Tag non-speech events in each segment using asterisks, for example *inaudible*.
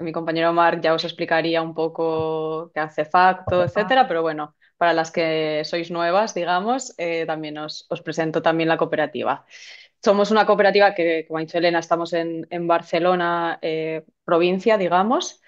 mi compañero Marc ya os explicaría un poco qué hace Facto, etcétera, pero bueno, para las que sois nuevas, digamos, eh, también os, presento también la cooperativa. Somos una cooperativa que, como ha dicho Elena, estamos en, Barcelona, eh, provincia, digamos,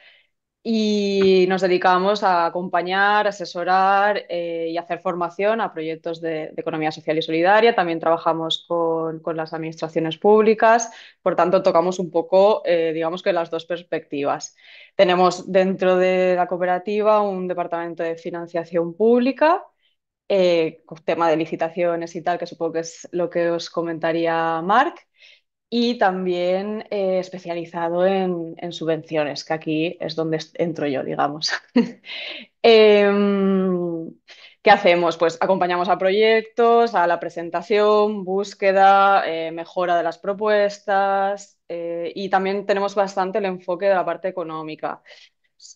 y nos dedicamos a acompañar, asesorar eh, y hacer formación a proyectos de, economía social y solidaria. También trabajamos con, las administraciones públicas, por tanto tocamos un poco, eh, digamos que las dos perspectivas. Tenemos dentro de la cooperativa un departamento de financiación pública, eh, tema de licitaciones y tal, que supongo que es lo que os comentaría Marc y también eh, especializado en, subvenciones, que aquí es donde entro yo, digamos. *laughs* Em, ¿Qué hacemos? Pues acompañamos a proyectos, a la presentación, búsqueda, eh, mejora de las propuestas eh, y también tenemos bastante el enfoque de la parte económica.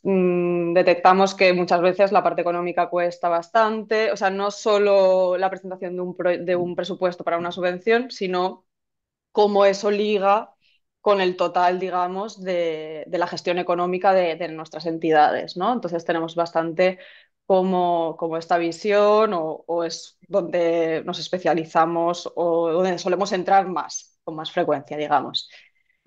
Mm, detectamos que muchas veces la parte económica cuesta bastante, o sea, no solo la presentación de un, de un presupuesto para una subvención, sino cómo eso liga con el total, digamos, de, la gestión económica de, nuestras entidades, ¿no? Entonces tenemos bastante como, esta visión o, es donde nos especializamos o donde solemos entrar más, con más frecuencia, digamos.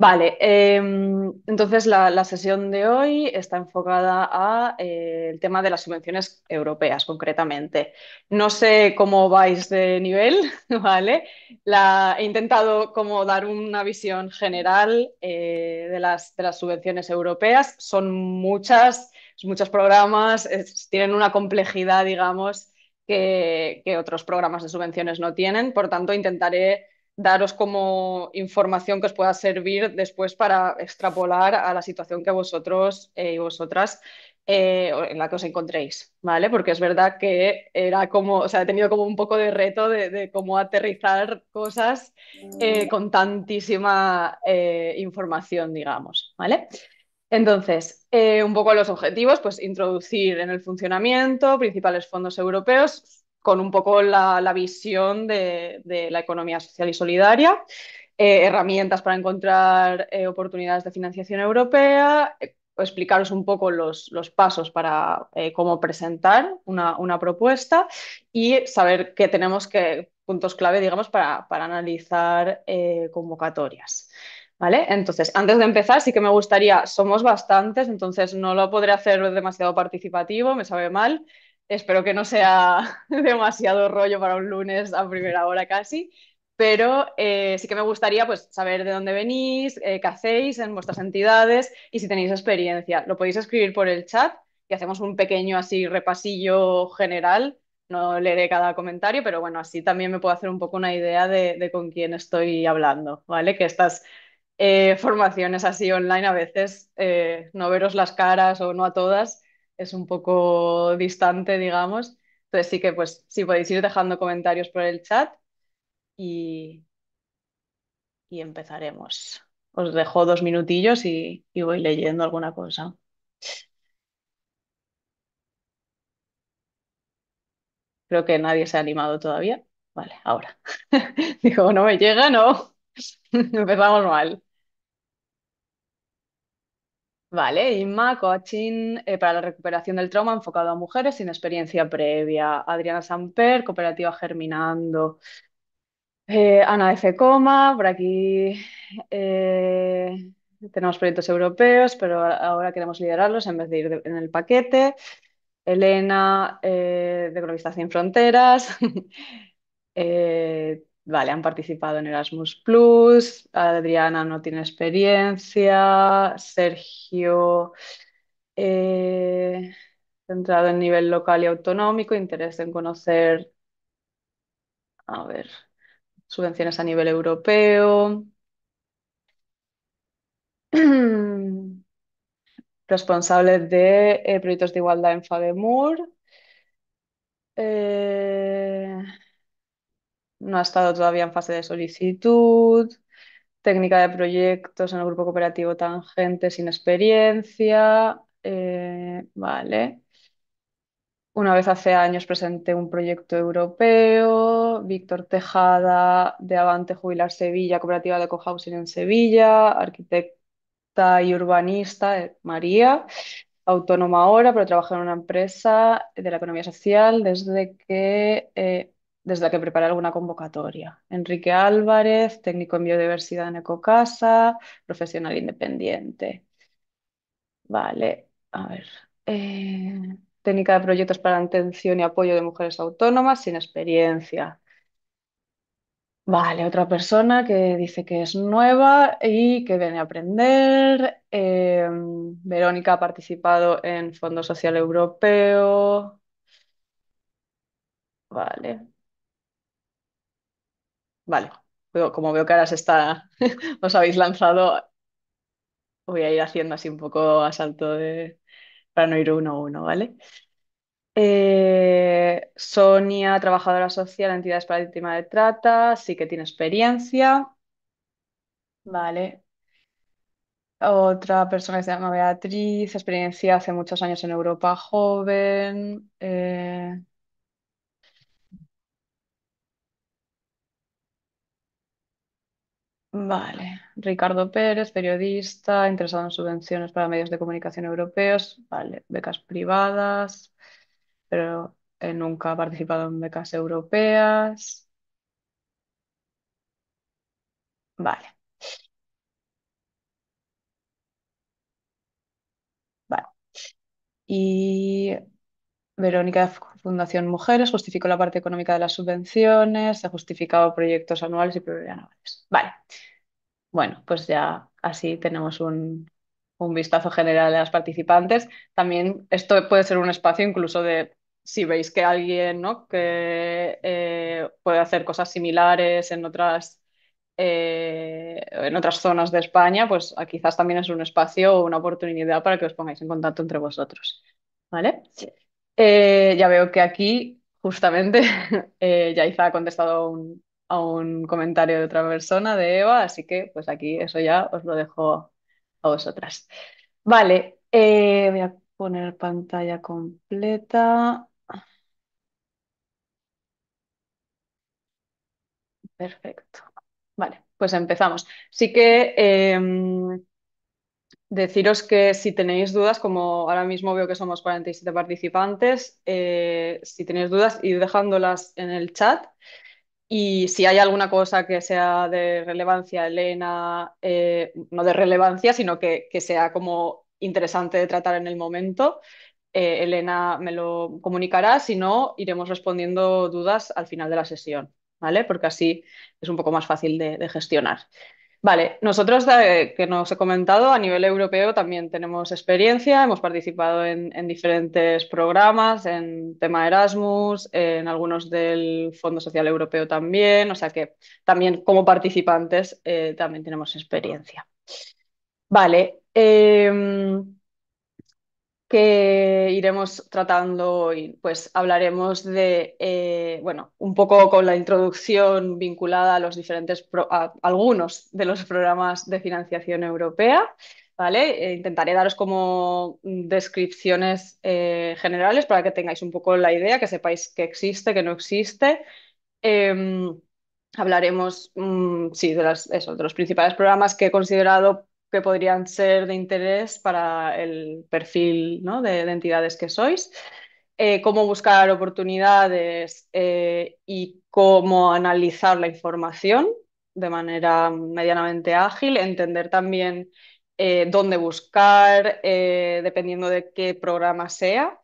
Vale, em, entonces la, sesión de hoy está enfocada a eh, el tema de las subvenciones europeas, concretamente. No sé cómo vais de nivel, *laughs* ¿vale? La, he intentado como dar una visión general eh, de, las, las subvenciones europeas. Son muchas, muchos programas, tienen una complejidad, digamos, que otros programas de subvenciones no tienen. Por tanto, intentaré daros como información que os pueda servir después para extrapolar a la situación que vosotros eh, y vosotras eh, en la que os encontréis, ¿vale? Porque es verdad que era como, o sea, he tenido como un poco de reto de, cómo aterrizar cosas eh, con tantísima información, digamos, ¿vale? Entonces, un poco los objetivos, pues introducir en el funcionamiento principales fondos europeos, con un poco la, visión de, la economía social y solidaria, eh, herramientas para encontrar eh, oportunidades de financiación europea, eh, explicaros un poco los, pasos para cómo presentar una, propuesta y saber qué tenemos que, puntos clave, digamos, para, analizar convocatorias. ¿Vale? Entonces, antes de empezar, sí que me gustaría, somos bastantes, entonces no lo podré hacer demasiado participativo, me sabe mal, Espero que no sea *laughs* demasiado rollo para un lunes a primera hora casi, pero eh, sí que me gustaría pues, saber de dónde venís, eh, qué hacéis en vuestras entidades y si tenéis experiencia. Lo podéis escribir por el chat y hacemos un pequeño así repasillo general. No leeré cada comentario, pero bueno, así también me puedo hacer un poco una idea de, con quién estoy hablando, ¿vale? Que estas eh, formaciones así online a veces, no veros las caras o no a todas, es un poco distante, digamos. Entonces sí que pues si podéis ir dejando comentarios por el chat y, y empezaremos. Os dejo dos minutillos y, y voy leyendo alguna cosa. Creo que nadie se ha animado todavía. Vale, ahora. *laughs* Digo, no me llega, no. *laughs* Empezamos mal. Vale, Inma, coaching eh, para la recuperación del trauma enfocado a mujeres sin experiencia previa. Adriana Samper, cooperativa Germinando. Eh, Ana F. Coma, por aquí eh, tenemos proyectos europeos, pero ahora queremos liderarlos en vez de ir en el paquete. Elena, de Economistas Sin Fronteras. *laughs* Vale, han participado en Erasmus Plus, Adriana no tiene experiencia, Sergio eh, centrado en nivel local y autonómico, interés en conocer, a ver, subvenciones a nivel europeo. *clears throat* Responsable de eh, proyectos de igualdad en FADEMUR. Eh, no ha estado todavía en fase de solicitud, técnica de proyectos en el grupo cooperativo Tangente sin experiencia, eh, vale. Una vez hace años presenté un proyecto europeo, Víctor Tejada de Avante Jubilar Sevilla, cooperativa de cohousing en Sevilla, arquitecta y urbanista María, autónoma ahora, pero trabaja en una empresa de la economía social desde que eh, desde que preparé alguna convocatoria. Enrique Álvarez, técnico en biodiversidad en Ecocasa, profesional independiente. Vale, a ver. Eh, técnica de proyectos para atención y apoyo de mujeres autónomas sin experiencia. Vale, otra persona que dice que es nueva y que viene a aprender. Em, Verónica ha participado en Fondo Social Europeo. Vale. Vale, como veo que ahora está, *laughs* os habéis lanzado, voy a ir haciendo así un poco asalto de... para no ir uno a uno, ¿vale? Eh, Sonia, trabajadora social, entidades para el de trata, sí que tiene experiencia, ¿vale? Otra persona que se llama Beatriz, experiencia hace muchos años en Europa joven. Eh, Vale. Eh, Ricardo Pérez, periodista, interesado en subvenciones para medios de comunicación europeos. Vale. Becas privadas, pero eh, nunca ha participado en becas europeas. Vale. Vale. Y Verónica Fundación Mujeres justificó la parte económica de las subvenciones, ha justificado proyectos anuales y plurianuales. Vale. Bueno, pues ya así tenemos un, vistazo general de las participantes. También esto puede ser un espacio incluso de si veis que alguien ¿no? que eh, puede hacer cosas similares en otras, eh, en otras zonas de España, pues quizás también es un espacio o una oportunidad para que os pongáis en contacto entre vosotros. ¿Vale? Sí. Eh, ya veo que aquí, justamente, *laughs* eh, ya Yaiza ha contestado a un comentario de otra persona, de Eva, así que pues aquí eso ya os lo dejo a vosotras. Vale, eh, voy a poner pantalla completa. Perfecto. Vale, pues empezamos. Sí que em, Deciros que si tenéis dudas, como ahora mismo veo que somos 47 participantes, eh, si tenéis dudas, ir dejándolas en el chat. Y si hay alguna cosa que sea de relevancia, Elena, eh, no de relevancia, sino que, sea como interesante de tratar en el momento, eh, Elena me lo comunicará, si no, iremos respondiendo dudas al final de la sesión, ¿vale? Porque así es un poco más fácil de gestionar. Vale, nosotros, eh, que nos he comentado, a nivel europeo también tenemos experiencia, hemos participado en, diferentes programas, en tema Erasmus, en algunos del Fondo Social Europeo también, o sea que también como participantes eh, también tenemos experiencia. Vale. Em, que iremos tratando hoy. Pues hablaremos de, eh, bueno, un poco con la introducción vinculada a los diferentes, algunos de los programas de financiación europea. ¿Vale? Eh, intentaré daros como descripciones eh, generales para que tengáis un poco la idea, que sepáis que existe, que no existe. Em, hablaremos, mm, sí, de, las, de los principales programas que he considerado que podrían ser de interés para el perfil de, entidades que sois, eh, cómo buscar oportunidades eh, y cómo analizar la información de manera medianamente ágil, entender también eh, dónde buscar, dependiendo de qué programa sea.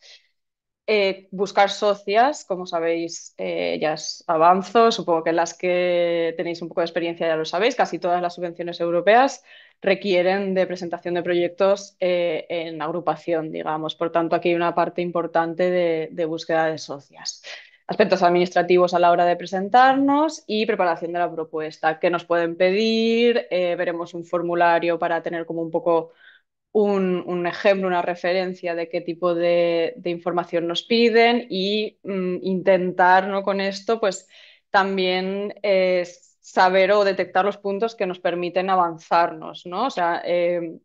Eh, buscar socias, como sabéis, eh, ya es avanzo, supongo que las que tenéis un poco de experiencia ya lo sabéis, casi todas las subvenciones europeas requieren de presentación de proyectos eh, en agrupación, digamos. Por tanto, aquí hay una parte importante de búsqueda de socias. Aspectos administrativos a la hora de presentarnos y preparación de la propuesta. ¿Qué nos pueden pedir? veremos un formulario para tener como un poco un, ejemplo, una referencia de qué tipo de, información nos piden y mm, intentar con esto pues también eh, saber o detectar los puntos que nos permiten avanzarnos, O sea, eh,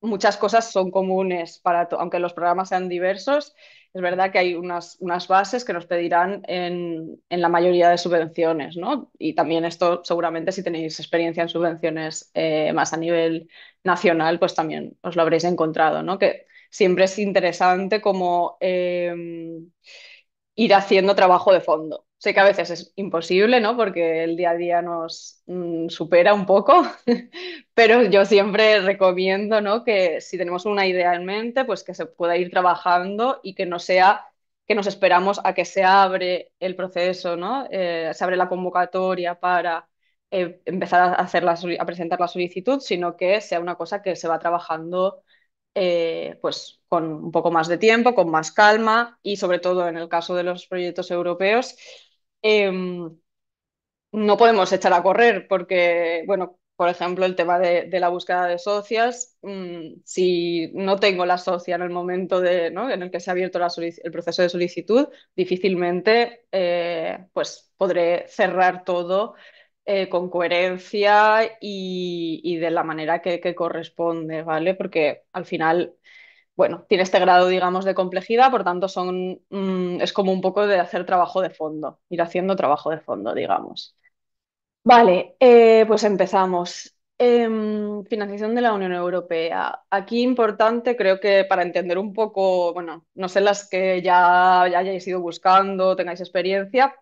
muchas cosas son comunes para aunque los programas sean diversos, es verdad que hay unas, unas bases que nos pedirán en, la mayoría de subvenciones, ¿no? Y también esto seguramente si tenéis experiencia en subvenciones eh, más a nivel nacional, pues también os lo habréis encontrado, ¿no? Que siempre es interesante como em, ir haciendo trabajo de fondo. Sé que a veces es imposible, ¿no? Porque el día a día nos mm, supera un poco, *laughs* pero yo siempre recomiendo, ¿no? Que si tenemos una idea en mente, pues que se pueda ir trabajando y que no sea que nos esperamos a que se abre el proceso, ¿no? Eh, se abre la convocatoria para eh, empezar a, hacer la, a presentar la solicitud, sino que sea una cosa que se va trabajando eh, pues con un poco más de tiempo, con más calma y sobre todo en el caso de los proyectos europeos, Em, no podemos echar a correr porque, bueno, por ejemplo, el tema de, la búsqueda de socias, mm, si no tengo la socia en el momento de, en el que se ha abierto el proceso de solicitud, difícilmente eh, pues podré cerrar todo eh, con coherencia y, de la manera que, que corresponde, ¿vale? Porque al final bueno, tiene este grado, digamos, de complejidad, por tanto, son, mm, es como un poco de hacer trabajo de fondo, ir haciendo trabajo de fondo, digamos. Vale, eh, pues empezamos. Em, financiación de la Unión Europea. Aquí importante, creo que para entender un poco, bueno, no sé las que ya, ya hayáis ido buscando, tengáis experiencia,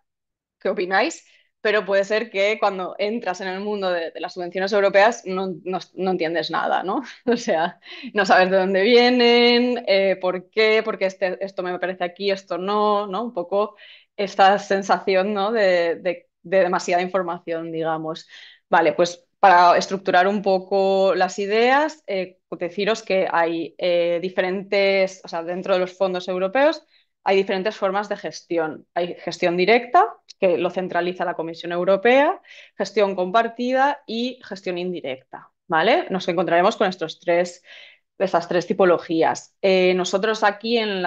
¿qué opináis? pero puede ser que cuando entras en el mundo de, las subvenciones europeas no, entiendes nada, ¿no? *laughs* O sea, no sabes de dónde vienen, eh, por qué, porque este, esto me parece aquí, esto no, ¿no? Un poco esta sensación ¿no? de, demasiada información, digamos. Vale, pues para estructurar un poco las ideas, eh, deciros que hay eh, diferentes, o sea, dentro de los fondos europeos hay diferentes formas de gestión. Hay gestión directa, que lo centraliza la Comisión Europea, gestión compartida y gestión indirecta. ¿vale? Nos encontraremos con estos tres, estas tres tipologías. Eh, nosotros aquí en,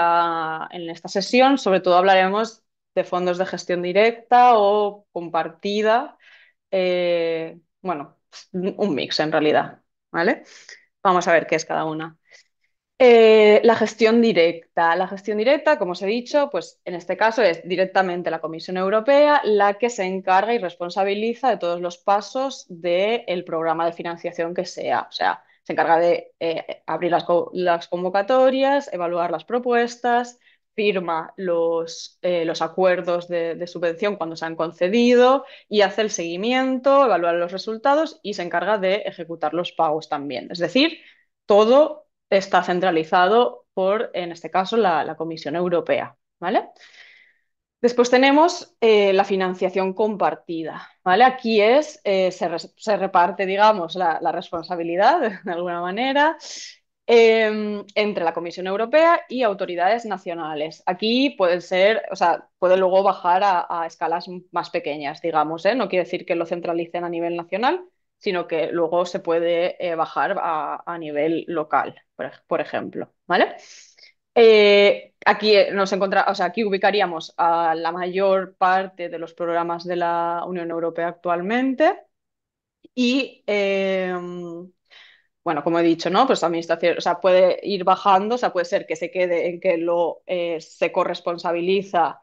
esta sesión sobre todo hablaremos de fondos de gestión directa o compartida. Eh, bueno, un mix en realidad. ¿vale? Vamos a ver qué es cada una. Eh, la gestión directa. La gestión directa, como os he dicho, pues en este caso es directamente la Comisión Europea la que se encarga y responsabiliza de todos los pasos del programa de financiación que sea. O sea, se encarga de eh, abrir las, convocatorias, evaluar las propuestas, firma los, eh, los acuerdos de, de subvención cuando se han concedido y hace el seguimiento, evaluar los resultados y se encarga de ejecutar los pagos también. Es decir, todo está centralizado por, en este caso, la, Comisión Europea. ¿vale? Después tenemos eh, la financiación compartida. ¿vale? Aquí es, eh, se, reparte, digamos, la, responsabilidad, *laughs* de alguna manera, em, entre la Comisión Europea y autoridades nacionales. Aquí puede ser, o sea, puede luego bajar a, a escalas más pequeñas, digamos, ¿eh? no quiere decir que lo centralicen a nivel nacional, sino que luego se puede eh, bajar a, nivel local, por, ejemplo, ¿vale? Eh, aquí eh, nos encontra, o sea, aquí ubicaríamos a la mayor parte de los programas de la Unión Europea actualmente y em, bueno, como he dicho, ¿no? Pues administración, o sea, puede ir bajando, o sea, puede ser que se quede en que lo se corresponsabiliza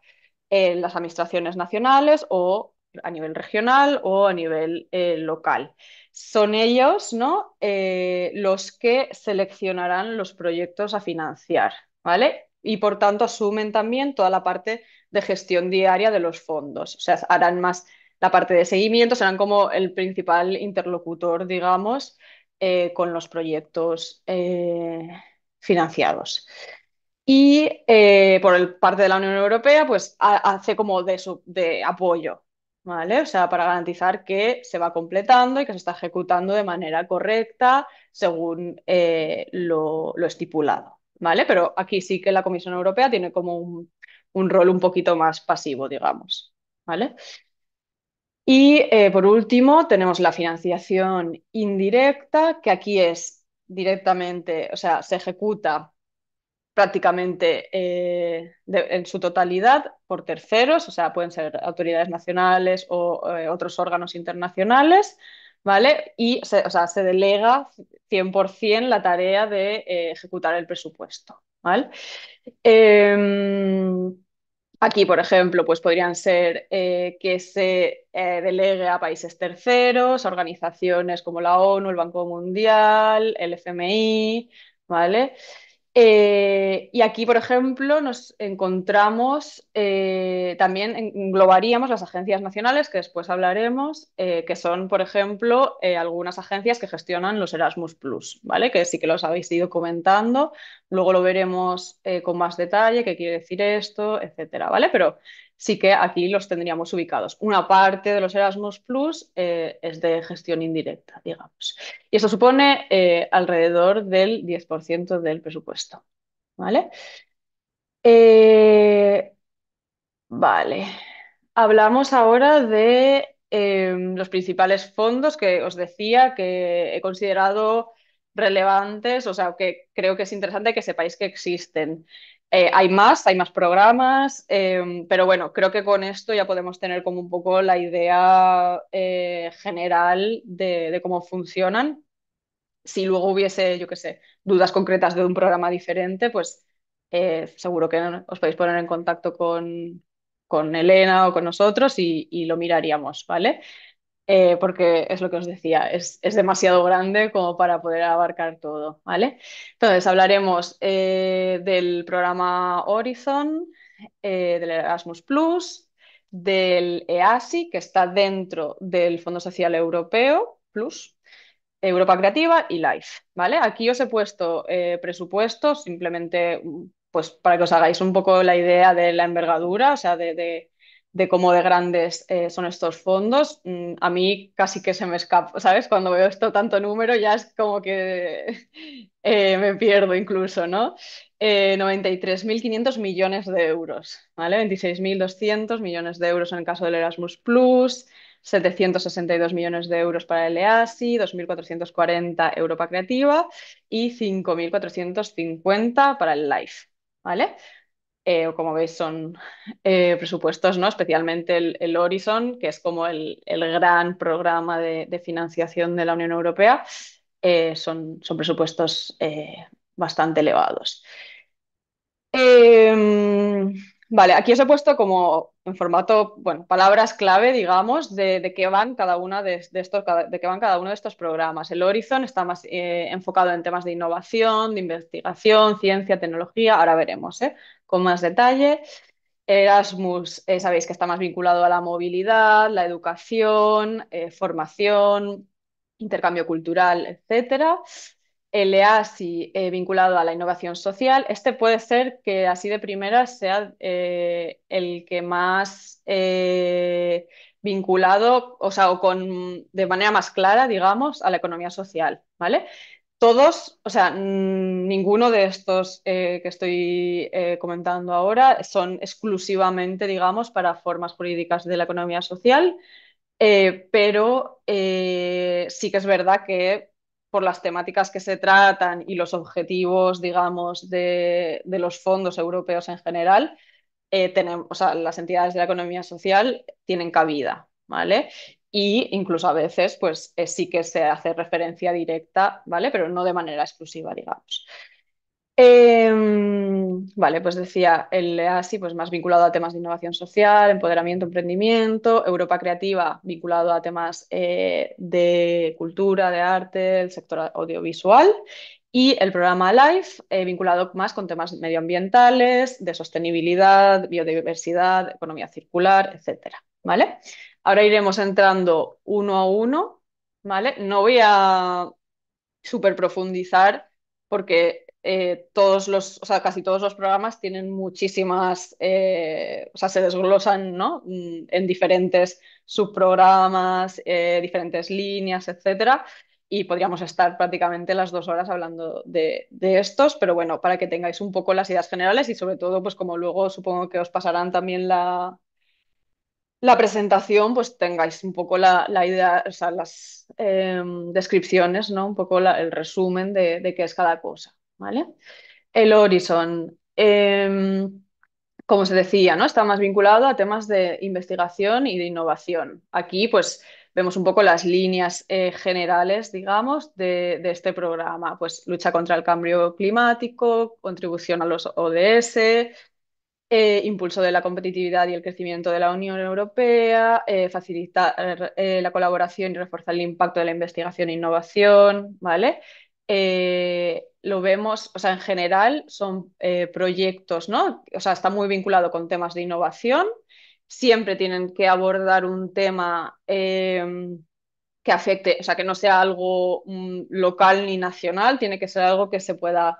en las administraciones nacionales o a nivel regional o a nivel eh, local. Son ellos ¿no? Eh, los que seleccionarán los proyectos a financiar, ¿vale? Y por tanto asumen también toda la parte de gestión diaria de los fondos. O sea, harán más la parte de seguimiento, serán como el principal interlocutor, digamos, eh, con los proyectos financiados. Y por el parte de la Unión Europea, pues hace como de, de apoyo o sea, para garantizar que se va completando y que se está ejecutando de manera correcta según eh, lo, estipulado, ¿vale? Pero aquí sí que la Comisión Europea tiene como un, rol un poquito más pasivo, digamos, ¿vale? Y eh, por último, tenemos la financiación indirecta, que aquí es directamente, o sea, se ejecuta prácticamente eh, en su totalidad por terceros, o sea, pueden ser autoridades nacionales o eh, otros órganos internacionales, ¿vale? Y se, o sea, se delega 100% la tarea de eh, ejecutar el presupuesto, ¿vale? Em, aquí, por ejemplo, pues podrían ser que se delegue a países terceros, a organizaciones como la ONU, el Banco Mundial, el FMI, ¿vale? Eh, y aquí, por ejemplo, nos encontramos, eh, también englobaríamos las agencias nacionales, que después hablaremos, eh, que son, por ejemplo, algunas agencias que gestionan los Erasmus Plus, ¿vale? Que sí que los habéis ido comentando, luego lo veremos con más detalle, qué quiere decir esto, etcétera, ¿vale? Pero sí que aquí los tendríamos ubicados. Una parte de los Erasmus Plus eh, es de gestión indirecta, digamos. Y eso supone eh, alrededor del 10% del presupuesto. ¿Vale? Eh, vale. Hablamos ahora de em, los principales fondos que os decía que he considerado relevantes, o sea, que creo que es interesante que sepáis que existen. Eh, hay más, hay más programas, em, pero bueno, creo que con esto ya podemos tener como un poco la idea eh, general de, cómo funcionan. Si luego hubiese, yo qué sé, dudas concretas de un programa diferente, pues eh, seguro que os podéis poner en contacto con, con Elena o con nosotros y, lo miraríamos, ¿vale? Eh, porque es lo que os decía, es, demasiado grande como para poder abarcar todo, ¿vale? Entonces, hablaremos eh, del programa Horizon, eh, del Erasmus Plus, del EASI, que está dentro del Fondo Social Europeo Plus, Europa Creativa y LIFE, ¿vale? Aquí os he puesto presupuestos, simplemente pues para que os hagáis un poco la idea de la envergadura, o sea, de de cómo de grandes eh, son estos fondos, mm, a mí casi que se me escapa, ¿sabes? Cuando veo esto tanto número ya es como que *laughs* eh, me pierdo incluso, ¿no? 93.500 eh, millones de euros, ¿vale? 26.200 millones de euros en el caso del Erasmus Plus, 762 millones de euros para el EASI, 2.440 Europa Creativa y 5.450 para el LIFE, ¿vale? Eh, como veis, son eh, presupuestos, ¿no? especialmente el, Horizon, que es como el, gran programa de, financiación de la Unión Europea, eh, son, son, presupuestos bastante elevados. Em, Vale, aquí os he puesto como en formato, bueno, palabras clave, digamos, de, qué van cada una de, estos, de qué van cada uno de estos programas. El Horizon está más eh, enfocado en temas de innovación, de investigación, ciencia, tecnología. Ahora veremos, ¿eh? Con más detalle. Erasmus, eh, sabéis que está más vinculado a la movilidad, la educación, formación, intercambio cultural, etc., el eh, vinculado a la innovación social. Este puede ser que así de primera sea eh, el que más eh, vinculado, o sea, o con, de manera más clara, digamos, a la economía social, ¿vale? Todos, o sea, ninguno de estos eh, que estoy comentando ahora son exclusivamente, digamos, para formas jurídicas de la economía social, pero sí que es verdad que por las temáticas que se tratan y los objetivos, digamos, de, los fondos europeos en general, eh, tenemos, las entidades de la economía social tienen cabida, ¿vale? Y incluso a veces, pues eh, sí que se hace referencia directa, ¿vale? Pero no de manera exclusiva, digamos. Em, vale, pues decía el EASI, pues más vinculado a temas de innovación social, empoderamiento, emprendimiento, Europa Creativa, vinculado a temas eh, de cultura, de arte, el sector audiovisual, y el programa LIFE, eh, vinculado más con temas medioambientales, de sostenibilidad, biodiversidad, economía circular, etcétera. ¿Vale? Ahora iremos entrando uno a uno, ¿vale? No voy a Súper profundizar porque eh, todos los, o sea, casi todos los programas tienen muchísimas, eh, o sea, se desglosan mm, en diferentes subprogramas, eh, diferentes líneas, etcétera. Y podríamos estar prácticamente las dos horas hablando de, estos, pero bueno, para que tengáis un poco las ideas generales y sobre todo, pues como luego supongo que os pasarán también la, presentación, pues tengáis un poco la, idea, o sea, las em, descripciones, ¿no? Un poco el resumen de qué es cada cosa. ¿vale? El Horizon, em, como se decía, ¿no? Está más vinculado a temas de investigación y de innovación. Aquí, pues, vemos un poco las líneas eh, generales, digamos, de, este programa. Pues lucha contra el cambio climático, contribución a los ODS, eh, impulso de la competitividad y el crecimiento de la Unión Europea, eh, facilitar la colaboración y reforzar el impacto de la investigación e innovación, ¿vale? Eh, lo vemos, o sea, en general son eh, proyectos, ¿no? O sea, está muy vinculado con temas de innovación, siempre tienen que abordar un tema em, que afecte, o sea, que no sea algo mm, local ni nacional, tiene que ser algo que se pueda,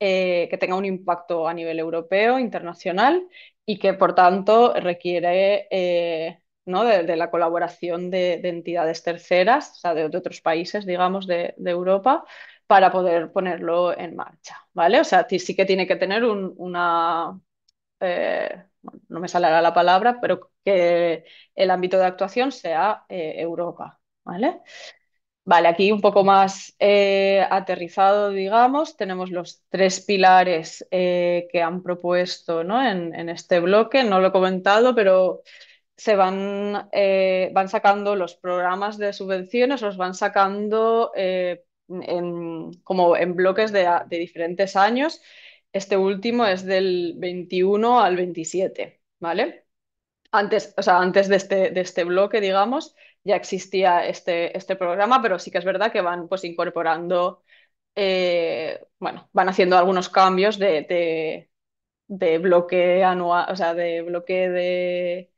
eh, que tenga un impacto a nivel europeo, internacional, y que por tanto requiere de, la colaboración de, entidades terceras, o sea, de otros países, digamos, de, Europa para poder ponerlo en marcha, ¿vale? O sea, sí que tiene que tener una, eh, no me saldrá la palabra, pero que el ámbito de actuación sea eh, Europa, ¿vale? Vale, aquí un poco más eh, aterrizado, digamos, tenemos los tres pilares que han propuesto ¿no? en, este bloque. No lo he comentado, pero se van, van sacando los programas de subvenciones, los van sacando como en bloques de, diferentes años. Este último es del 21 al 27, ¿vale? Antes, sea, antes este, de, este, bloque, digamos, ya existía este, este programa, pero sí que es verdad que van pues, incorporando, eh, bueno, van haciendo algunos cambios de, bloque anual, o sea, de bloque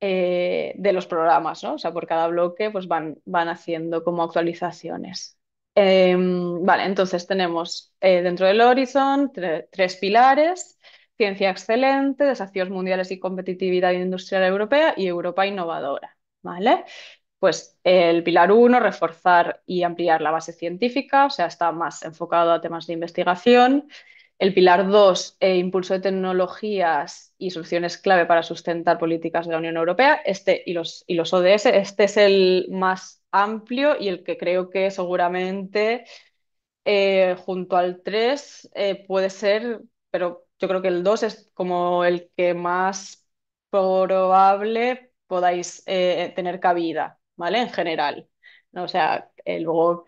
eh, de, los programas, ¿no? O sea, por cada bloque pues van, van haciendo como actualizaciones. Em, vale, entonces tenemos eh, dentro del Horizon tres pilares, ciencia excelente, desafíos mundiales y competitividad industrial europea y Europa innovadora. ¿Vale? Pues el pilar uno, reforzar y ampliar la base científica, o sea, está más enfocado a temas de investigación. El pilar 2, eh, impulso de tecnologías y soluciones clave para sustentar políticas de la Unión Europea, este y los, ODS, este es el más amplio y el que creo que seguramente eh, junto al 3 eh, puede ser, pero yo creo que el 2 es como el que más probable podáis tener cabida, ¿vale? En general. O sea, luego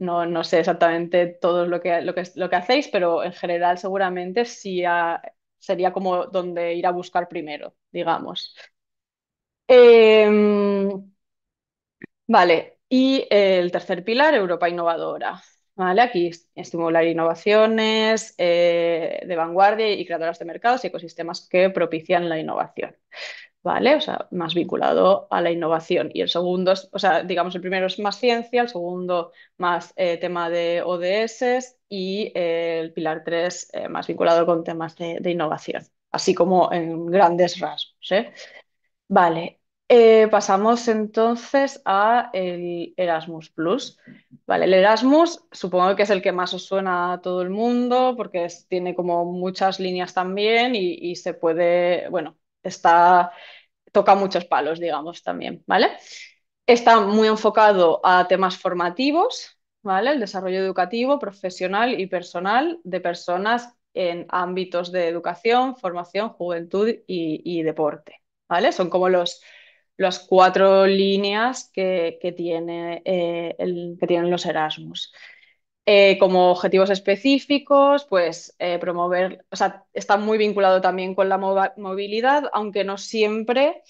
no, sé exactamente todo lo que, lo, lo que hacéis, pero en general seguramente sí sería como donde ir a buscar primero, digamos. Em, vale, y el tercer pilar, Europa innovadora. Vale, aquí estimular innovaciones eh, de vanguardia y creadoras de mercados y ecosistemas que propician la innovación. O sea, más vinculado a la innovación. Y el segundo, o sea, digamos, el primero es más ciencia, el segundo más eh, tema de ODS y eh, el pilar 3 eh, más vinculado con temas de, innovación, así como en grandes rasgos. Vale. pasamos entonces a el Erasmus Plus. Vale, el Erasmus supongo que es el que más os suena a todo el mundo porque tiene como muchas líneas también y se puede, bueno, está toca muchos palos, digamos, también, ¿vale? Está muy enfocado a temas formativos, ¿vale? El desarrollo educativo, profesional y personal de personas en ámbitos de educación, formación, juventud y, deporte, ¿vale? Son como los, las cuatro líneas que, tiene, eh, el, que tienen los Erasmus. Eh, como objetivos específicos, pues eh, promover, o sea, está muy vinculado también con la movilidad, aunque no siempre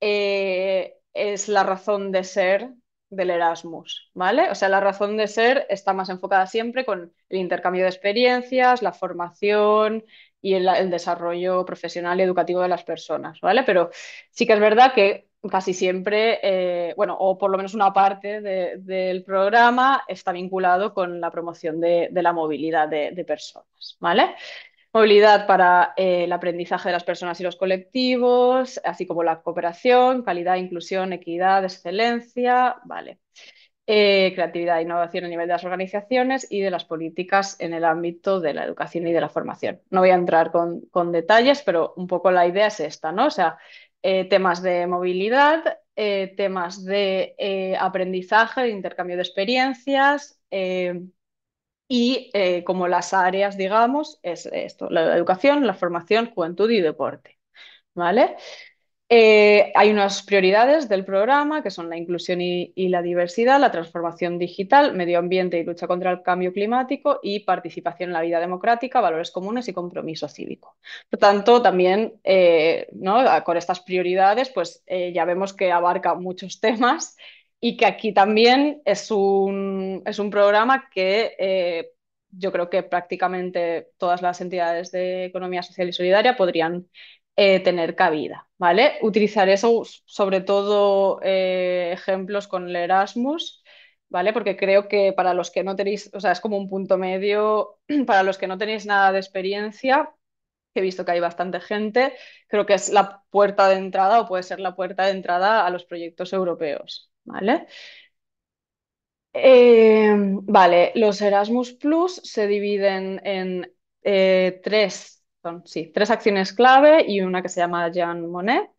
eh, es la razón de ser del Erasmus, ¿vale? O sea, la razón de ser está más enfocada siempre con el intercambio de experiencias, la formación y el desarrollo profesional y educativo de las personas, ¿vale? Pero sí que es verdad que casi siempre, eh, bueno, o por lo menos una parte del programa está vinculado con la promoción de, la movilidad de, personas, ¿vale? Movilidad para eh, el aprendizaje de las personas y los colectivos, así como la cooperación, calidad, inclusión, equidad, excelencia, ¿vale? Eh, creatividad e innovación a nivel de las organizaciones y de las políticas en el ámbito de la educación y de la formación. No voy a entrar con, con detalles, pero un poco la idea es esta, ¿no? O sea, eh, temas de movilidad, eh, temas de eh, aprendizaje, intercambio de experiencias y como las áreas, digamos, es esto, la educación, la formación, juventud y deporte. ¿Vale? Eh, hay unas prioridades del programa que son la inclusión y, la diversidad, la transformación digital, medio ambiente y lucha contra el cambio climático y participación en la vida democrática, valores comunes y compromiso cívico. Por tanto, también eh, ah, con estas prioridades pues, eh, ya vemos que abarca muchos *laughs* temas y que aquí también es un, es un programa que yo creo que prácticamente todas las entidades de economía social y solidaria podrían eh, tener cabida, ¿vale? Utilizaré sobre todo eh, ejemplos con el Erasmus, ¿vale? Porque creo que para los que no tenéis, o sea, es como un punto medio, *clears throat* para los que no tenéis nada de experiencia, he visto que hay bastante gente, creo que es la puerta de entrada o puede ser la puerta de entrada a los proyectos europeos, ¿vale? Em, vale, los Erasmus Plus se dividen en eh, tres sí, tres acciones clave y una que se llama Jean Monnet.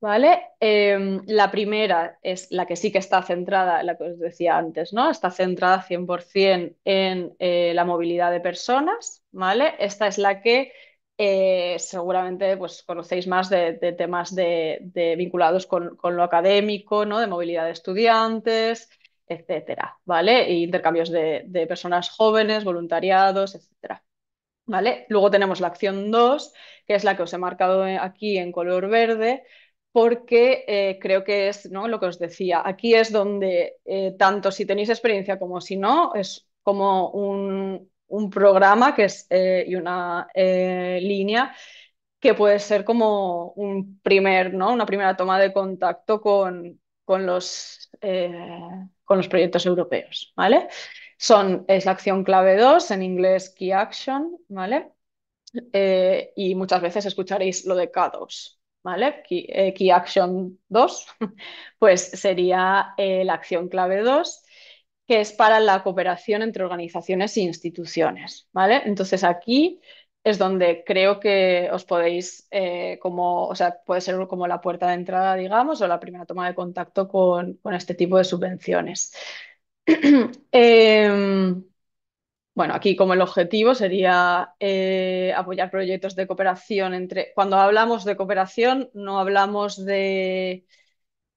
¿Vale? Em, la primera es la que sí que está centrada, la que os decía antes, ¿no? Está centrada 100% en eh, la movilidad de personas, ¿vale? Esta es la que eh, seguramente pues, conocéis más de, temas de, vinculados con, lo académico, ¿no? De movilidad de estudiantes, etcétera, ¿vale? Y e intercambios de, de personas jóvenes, voluntariados, etcétera. Luego tenemos la acción 2, que es la que os he marcado eh, aquí en color verde, porque eh, creo que es ¿no? lo que os decía. Aquí es donde, eh, tanto si tenéis experiencia como si no, es como un, programa que es, y una línea que puede ser como un primer, ¿no? una primera toma de contacto con, los, con los proyectos europeos. ¿vale? Son, es la acción clave 2, en inglés key action, ¿vale? Eh, y muchas veces escucharéis lo de k ¿vale? Key, eh, action 2, *laughs* pues sería eh, la acción clave 2, que es para la cooperación entre organizaciones e instituciones, ¿vale? Entonces aquí es donde creo que os podéis, como, o sea, puede ser como la puerta de entrada, digamos, o la primera toma de contacto con, con este tipo de subvenciones. *clears throat* Em, bueno, aquí como el objetivo sería eh, apoyar proyectos de cooperación entre. Cuando hablamos de cooperación, no hablamos de,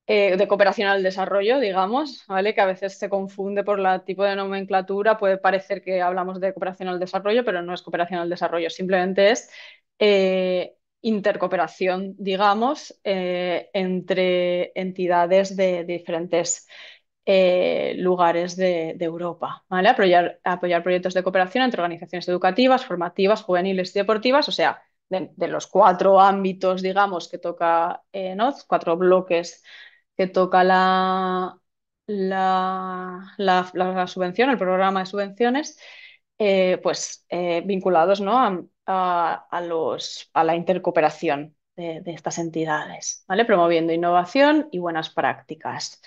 eh, cooperación al desarrollo, digamos, ¿vale? Que a veces se confunde por el tipo de nomenclatura, puede parecer que hablamos de cooperación al desarrollo, pero no es cooperación al desarrollo, simplemente es eh, intercooperación, digamos, entre entidades de diferentes eh, lugares de, Europa, ¿vale? Apoyar, proyectos de cooperación entre organizaciones educativas, formativas, juveniles y deportivas, o sea, de, los cuatro ámbitos, digamos, que toca, eh, Cuatro bloques que toca la, subvención, el programa de subvenciones, eh, pues vinculados, A, la intercooperación de, de estas entidades, ¿vale? Promoviendo innovación y buenas prácticas.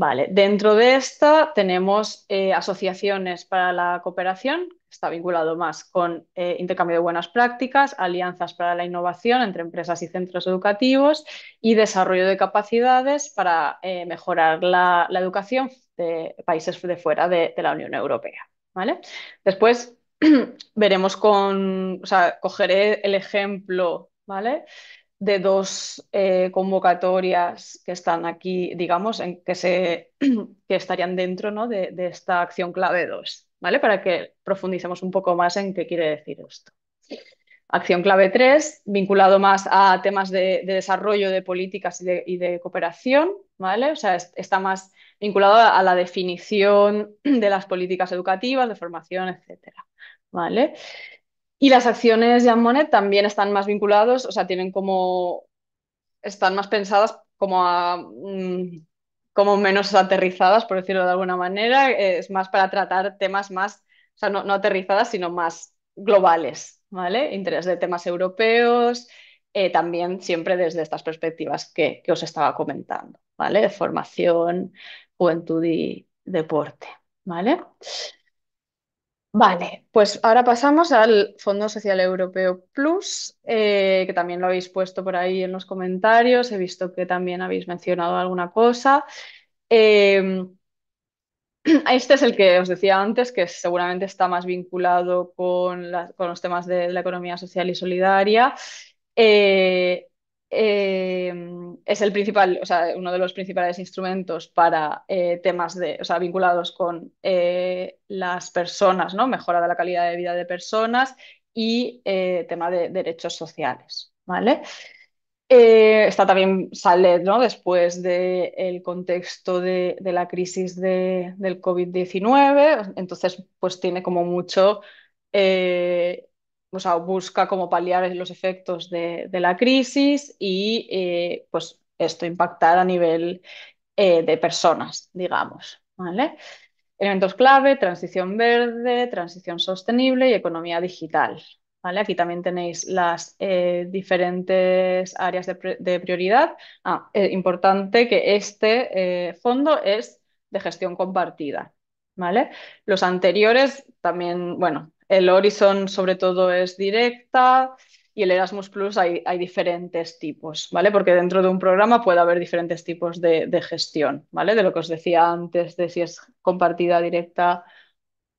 Vale, dentro de esta tenemos eh, asociaciones para la cooperación, está vinculado más con eh, intercambio de buenas prácticas, alianzas para la innovación entre empresas y centros educativos y desarrollo de capacidades para eh, mejorar la, educación de países de fuera de, la Unión Europea. ¿vale? Después *clears throat* veremos con, o sea, cogeré el ejemplo ¿vale? de dos eh, convocatorias que están aquí, digamos, en que, se, *clears throat* que estarían dentro ¿no? de, esta acción clave 2, ¿vale? Para que profundicemos un poco más en qué quiere decir esto. Acción clave 3, vinculado más a temas de, desarrollo de políticas y de, cooperación, ¿vale? O sea, está más vinculado a la definición *clears throat* de las políticas educativas, de formación, etcétera, ¿vale? Y las acciones de Monet también están más vinculados, o sea, tienen como, están más pensadas como mm, como menos aterrizadas, por decirlo de alguna manera, eh, es más para tratar temas más, o sea, no, aterrizadas, sino más globales, ¿vale? Interés de temas europeos, eh, también siempre desde estas perspectivas que, os estaba comentando, ¿vale? De formación, juventud y deporte, ¿vale? Vale, pues ahora pasamos al Fondo Social Europeo Plus, eh, que también lo habéis puesto por ahí en los comentarios. He visto que también habéis mencionado alguna cosa. Em, *clears throat* este es el que os decía antes, que seguramente está más vinculado con, los temas de la economía social y solidaria. Eh, Em, es el principal, o sea, uno de los principales instrumentos para eh, temas de, o sea, vinculados con eh, las personas, ¿no? Mejora de la calidad de vida de personas y eh, tema de derechos sociales, ¿vale? está también sale ¿no? después del contexto de, la crisis del COVID-19, entonces pues tiene como mucho busca como paliar los efectos de, la crisis y eh, pues esto impactar a nivel eh, de personas, digamos. ¿vale? Elementos clave, transición verde, transición sostenible y economía digital. ¿vale? Aquí también tenéis las eh, diferentes áreas de, prioridad. Ah, importante que este fondo es de gestión compartida. ¿vale? Los anteriores también, bueno, el Horizon sobre todo es directa y el Erasmus Plus hay, diferentes tipos, ¿vale? Porque dentro de un programa puede haber diferentes tipos de, gestión, ¿vale? De lo que os decía antes, de si es compartida directa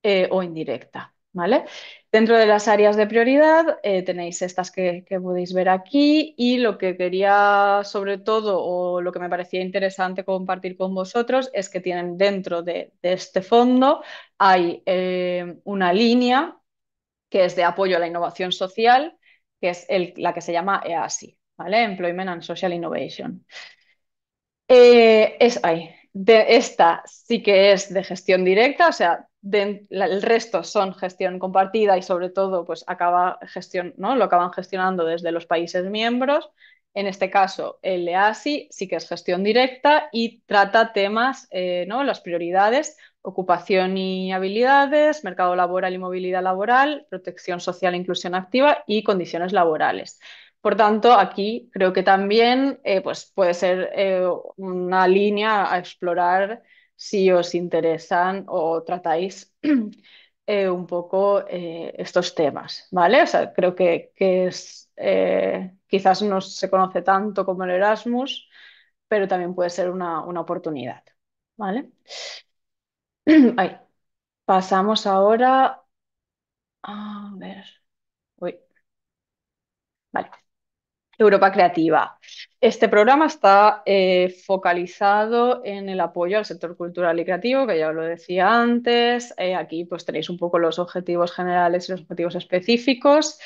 eh, o indirecta, ¿vale? Dentro de las áreas de prioridad eh, tenéis estas que, podéis ver aquí y lo que quería sobre todo o lo que me parecía interesante compartir con vosotros es que tienen dentro de, este fondo hay eh, una línea que es de apoyo a la innovación social, que es la que se llama EASI, ¿vale? Employment and Social Innovation. Eh, es ahí. De esta sí que es de gestión directa, o sea, el resto son gestión compartida y sobre todo pues acaba gestión, ¿no? lo acaban gestionando desde los países miembros. En este caso, el EASI sí que es gestión directa y trata temas, eh, ¿no? las prioridades, ocupación y habilidades, mercado laboral y movilidad laboral, protección social e inclusión activa y condiciones laborales. Por tanto, aquí creo que también eh, pues, puede ser eh, una línea a explorar si os interesan o tratáis *clears throat* eh, un poco eh, estos temas, ¿vale? O sea, creo que, eh, quizás no se conoce tanto como el Erasmus, pero también puede ser una, una oportunidad, ¿vale? *clears throat* Pasamos ahora a ver. Europa Creativa. Este programa está eh, focalizado en el apoyo al sector cultural y creativo, que ya lo decía antes. Eh, aquí pues tenéis un poco los objetivos generales y los objetivos específicos.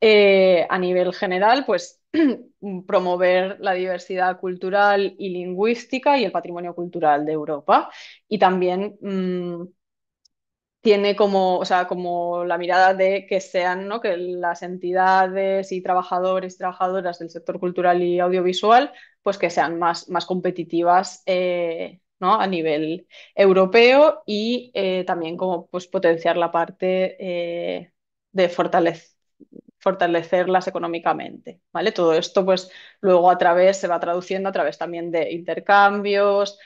Eh, a nivel general, pues *clears throat* promover la diversidad cultural y lingüística y el patrimonio cultural de Europa. Y también mm, tiene como, o sea, como la mirada de que sean, que las entidades y trabajadores y trabajadoras del sector cultural y audiovisual, pues que sean más, más competitivas eh, a nivel europeo y eh, también como pues, potenciar la parte eh, de fortalecerlas económicamente, ¿vale? Todo esto, pues, luego a través, se va traduciendo a través también de intercambios,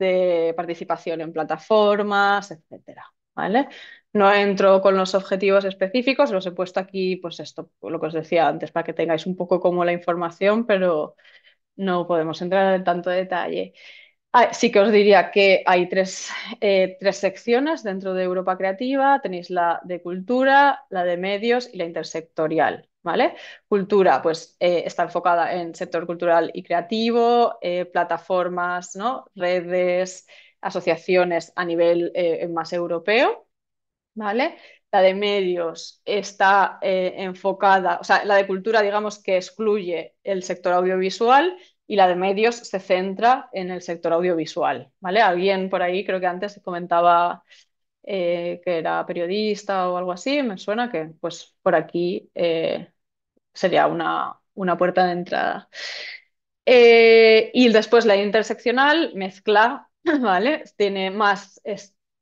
de participación en plataformas, etcétera. No entro con los objetivos específicos, los he puesto aquí, pues esto, lo que os decía antes, para que tengáis un poco como la información, pero no podemos entrar en tanto detalle. Ah, sí que os diría que hay tres, eh, tres secciones dentro de Europa Creativa. Tenéis la de cultura, la de medios y la intersectorial. ¿Vale? Cultura, pues eh, está enfocada en sector cultural y creativo, eh, plataformas, ¿no? redes, asociaciones a nivel eh, más europeo, ¿vale? La de medios está eh, enfocada, o sea, la de cultura digamos que excluye el sector audiovisual y la de medios se centra en el sector audiovisual, ¿vale? Alguien por ahí creo que antes comentaba eh, que era periodista o algo así, me suena que pues por aquí sería una, una puerta de entrada. y después la interseccional mezcla *laughs* ¿vale? Tiene más,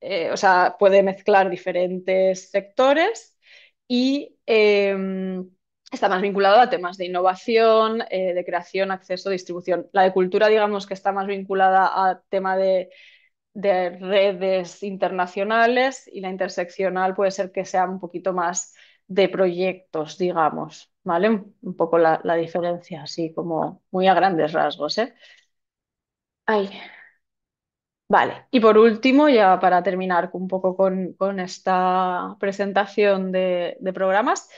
eh, o sea, puede mezclar diferentes sectores y em, está más vinculado a temas de innovación, eh, de creación, acceso, distribución. La de cultura, digamos que está más vinculada a tema de, redes internacionales y la interseccional puede ser que sea un poquito más de proyectos, digamos, ¿vale? Un poco la, diferencia, así como muy a grandes rasgos, ¿eh? Vale, y por último, ya para terminar un poco con, esta presentación de, programas,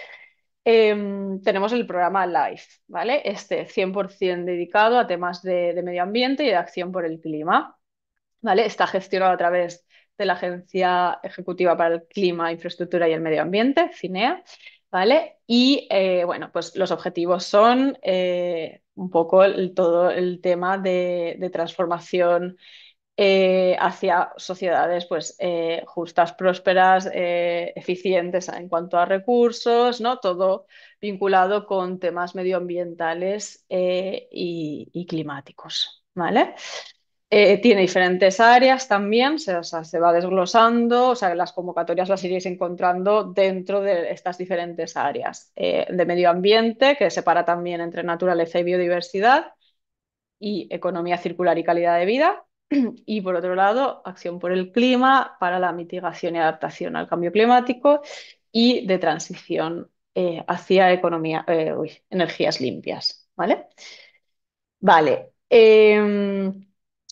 em, tenemos el programa LIFE, ¿vale? Este 100% dedicado a temas de, medio ambiente y de acción por el clima, ¿vale? Está gestionado a través de la Agencia Ejecutiva para el Clima, Infraestructura y el Medio Ambiente, CINEA, ¿vale? Y eh, bueno, pues los objetivos son eh, un poco todo el tema de, de transformación eh, hacia sociedades pues, eh, justas, prósperas, eh, eficientes en cuanto a recursos, ¿no? todo vinculado con temas medioambientales y, climáticos. ¿vale? tiene diferentes áreas también, se, va desglosando, o sea, las convocatorias las iréis encontrando dentro de estas diferentes áreas. de medio ambiente, que separa también entre naturaleza y biodiversidad, y economía circular y calidad de vida, *clears throat* y por otro lado, acción por el clima para la mitigación y adaptación al cambio climático y de transición eh, hacia economía, eh, energías limpias. Vale. vale. Em,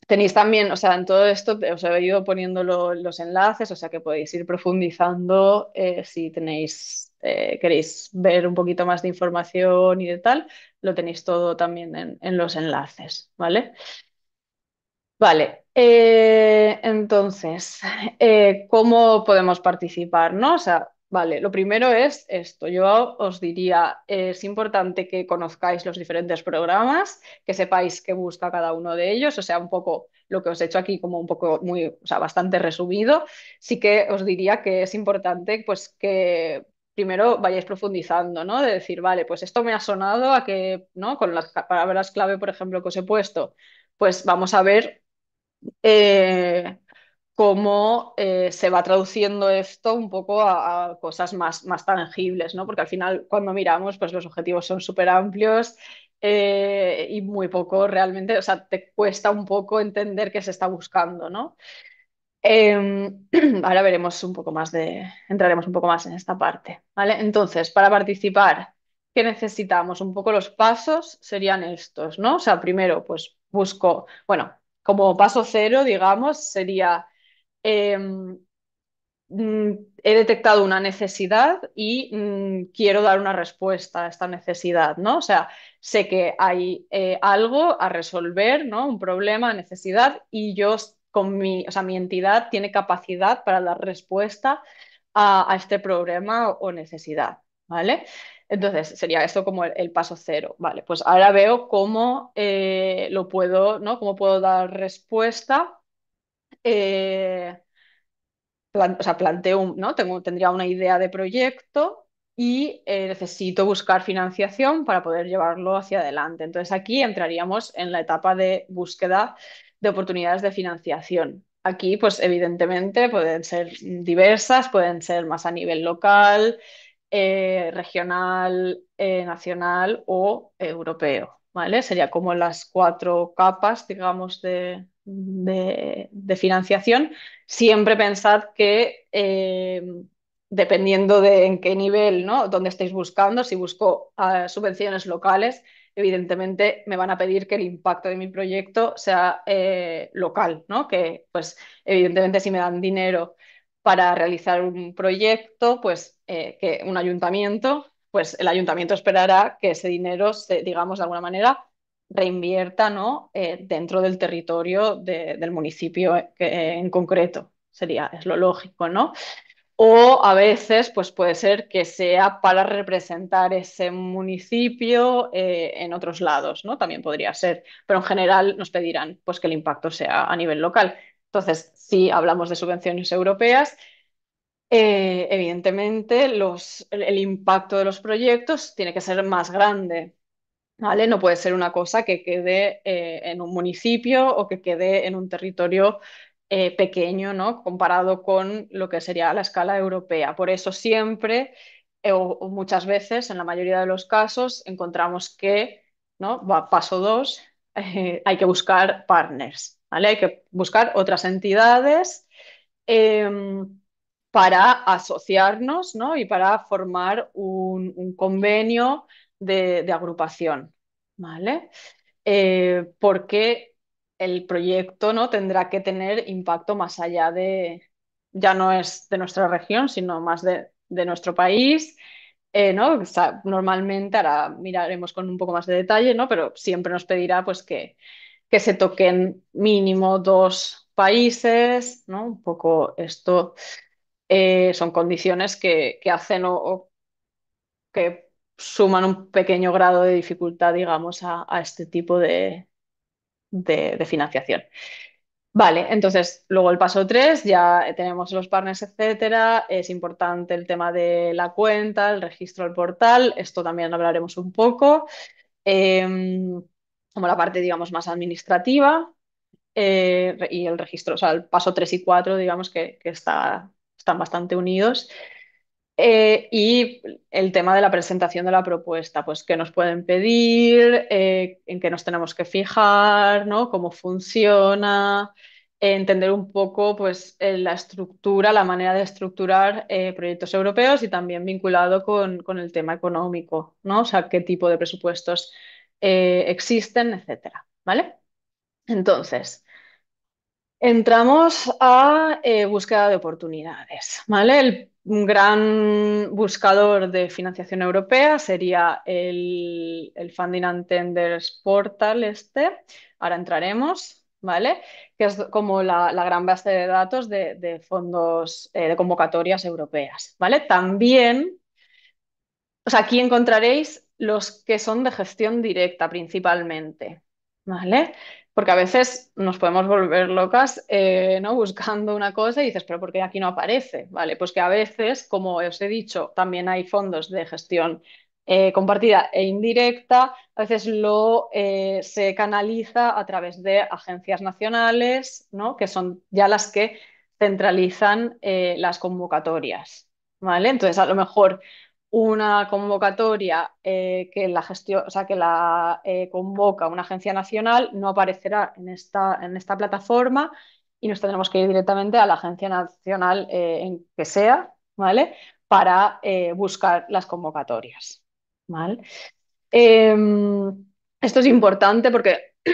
tenéis también, o sea, en todo esto eh, os he ido poniendo los enlaces, o sea que podéis ir profundizando si tenéis, queréis ver un poquito más de información y de tal, lo tenéis todo también en, en los enlaces, ¿vale? Vale, eh, entonces, eh, ¿cómo podemos participar? ¿No? O sea, vale, lo primero es esto. Yo os diría, eh, es importante que conozcáis los diferentes programas, que sepáis qué busca cada uno de ellos, o sea, un poco lo que os he hecho aquí como un poco muy, o sea, bastante resumido. Sí que os diría que es importante pues que primero vayáis profundizando, ¿no? De decir, vale, pues esto me ha sonado a que, ¿no? Con las palabras clave, por ejemplo, que os he puesto, pues vamos a ver eh, cómo eh, se va traduciendo esto un poco a, cosas más, más tangibles, ¿no? Porque al final, cuando miramos, pues los objetivos son súper amplios eh, y muy poco realmente, o sea, te cuesta un poco entender qué se está buscando, ¿no? Em, *clears throat* ahora veremos un poco más de, entraremos un poco más en esta parte, ¿vale? Entonces, para participar, ¿qué necesitamos? Un poco los pasos serían estos, ¿no? O sea, primero, pues busco, bueno, como paso cero, digamos, sería, em, mm, he detectado una necesidad y mm, quiero dar una respuesta a esta necesidad, ¿no? O sea, sé que hay eh, algo a resolver, ¿no? Un problema, necesidad, y yo con mi, o sea, mi entidad tiene capacidad para dar respuesta a, a este problema o necesidad, ¿vale? Entonces, sería esto como el, paso cero. Vale, pues ahora veo cómo eh, lo puedo, Cómo puedo dar respuesta. Eh, o sea, planteo, un, ¿no? Tengo, tendría una idea de proyecto y eh, necesito buscar financiación para poder llevarlo hacia adelante. Entonces, aquí entraríamos en la etapa de búsqueda de oportunidades de financiación. Aquí, pues evidentemente, pueden ser diversas, pueden ser más a nivel local, eh, regional, eh, nacional o europeo. ¿vale? Sería como las cuatro capas, digamos, de, financiación. Siempre pensad que eh, dependiendo de en qué nivel, ¿no? Dónde estáis buscando, si busco ah, subvenciones locales, evidentemente me van a pedir que el impacto de mi proyecto sea local, ¿no? Que, pues, evidentemente si me dan dinero para realizar un proyecto, pues eh, que un ayuntamiento, pues el ayuntamiento esperará que ese dinero se, digamos, de alguna manera reinvierta ¿no? Eh, dentro del territorio del municipio eh, en concreto. Sería, es lo lógico, ¿no? O a veces, pues puede ser que sea para representar ese municipio en otros lados, ¿no? También podría ser, pero en general nos pedirán pues que el impacto sea a nivel local. Entonces, si hablamos de subvenciones europeas, eh, evidentemente el, impacto de los proyectos tiene que ser más grande. ¿vale? No puede ser una cosa que quede eh, en un municipio o que quede en un territorio eh, pequeño, comparado con lo que sería la escala europea. Por eso siempre o, muchas veces, en la mayoría de los casos, encontramos que, ¿no? Va, paso dos, *laughs* hay que buscar partners. Hay que buscar otras entidades em, para asociarnos y para formar un, convenio de, agrupación, ¿vale? Eh, porque el proyecto ¿no? tendrá que tener impacto más allá de, ya no es de nuestra región, sino más de, nuestro país. Eh, normalmente, ahora miraremos con un poco más de detalle, pero siempre nos pedirá pues, que, que se toquen mínimo dos países, ¿no? Un poco esto eh, son condiciones que, hacen o, que suman un pequeño grado de dificultad, digamos, a, este tipo de, financiación. Vale, entonces luego el paso 3, ya tenemos los partners, etcétera. Es importante el tema de la cuenta, el registro del portal, esto también hablaremos un poco. Em, como la parte, digamos, más administrativa eh, y el registro, o sea, el paso 3 y 4, digamos, que, está, están bastante unidos. Eh, y el tema de la presentación de la propuesta, pues qué nos pueden pedir, eh, en qué nos tenemos que fijar, cómo funciona, entender un poco pues, la estructura, la manera de estructurar proyectos europeos y también vinculado con, el tema económico, ¿no? O sea, qué tipo de presupuestos eh, existen, etcétera, ¿vale? Entonces, entramos a eh, búsqueda de oportunidades, ¿vale? El gran buscador de financiación europea sería el, el Funding and Tenders Portal este, ahora entraremos, ¿vale? Que es como la, la, gran base de datos de, fondos eh, de convocatorias europeas, ¿vale? También, aquí encontraréis los que son de gestión directa principalmente, ¿vale? Porque a veces nos podemos volver locas eh, ¿no? buscando una cosa y dices, pero ¿por qué aquí no aparece? Vale, pues que a veces, como os he dicho, también hay fondos de gestión eh, compartida e indirecta, a veces lo eh, se canaliza a través de agencias nacionales, ¿no? que son ya las que centralizan las convocatorias. ¿vale? Entonces, a lo mejor una convocatoria eh, que la gestión, o sea, que la eh, convoca una agencia nacional, no aparecerá en esta, en esta plataforma y nos tendremos que ir directamente a la agencia nacional eh, en que sea, ¿vale? Para buscar las convocatorias. Em, esto es importante porque *clears throat*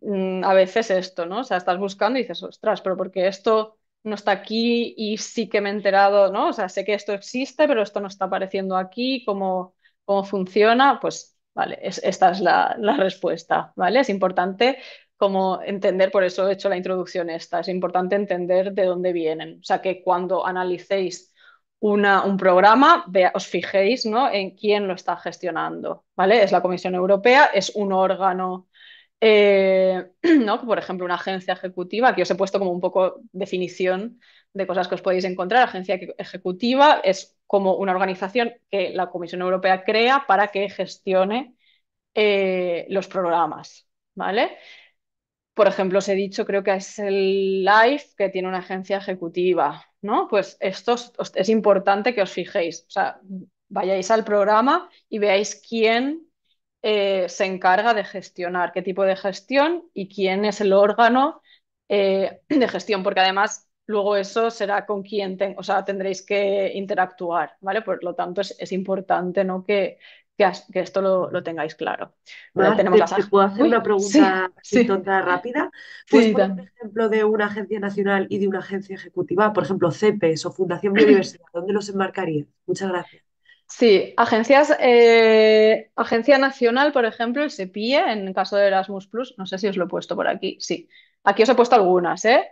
mm, a veces esto, ¿no? O sea, estás buscando y dices, ostras, pero porque esto no está aquí y sí que me he enterado, ¿no? O sea, sé que esto existe, pero esto no está apareciendo aquí, ¿cómo, cómo funciona? Pues vale, esta es la, respuesta, ¿vale? Es importante como entender, por eso he hecho la introducción esta, es importante entender de dónde vienen. O sea, que cuando analicéis una, un programa, vea, os fijéis, ¿no? En quién lo está gestionando, ¿vale? Es la Comisión Europea, es un órgano eh, *clears throat* ¿no? Por ejemplo, una agencia ejecutiva, que os he puesto como un poco definición de cosas que os podéis encontrar. Agencia ejecutiva es como una organización que la Comisión Europea crea para que gestione eh, los programas, ¿vale? Por ejemplo, os he dicho, creo que es el LIFE que tiene una agencia ejecutiva, ¿no? Pues esto es, importante que os fijéis, o sea, vayáis al programa y veáis quién eh, se encarga de gestionar, qué tipo de gestión y quién es el órgano eh, de gestión, porque además luego eso será con quién o sea, tendréis que interactuar, ¿vale? Por lo tanto, es, importante ¿no? que, que, esto lo, tengáis claro. Ah, tenemos ¿Puedo hacer una pregunta rápida? Pues, por un ejemplo de una agencia nacional y de una agencia ejecutiva, por ejemplo, CEPES o Fundación Biodiversidad, ¿dónde los enmarcaría? Muchas gracias. Sí, agencias, eh, Agencia Nacional, por ejemplo, el SEPIE, en el caso de Erasmus Plus, no sé si os lo he puesto por aquí, sí, aquí os he puesto algunas, ¿eh?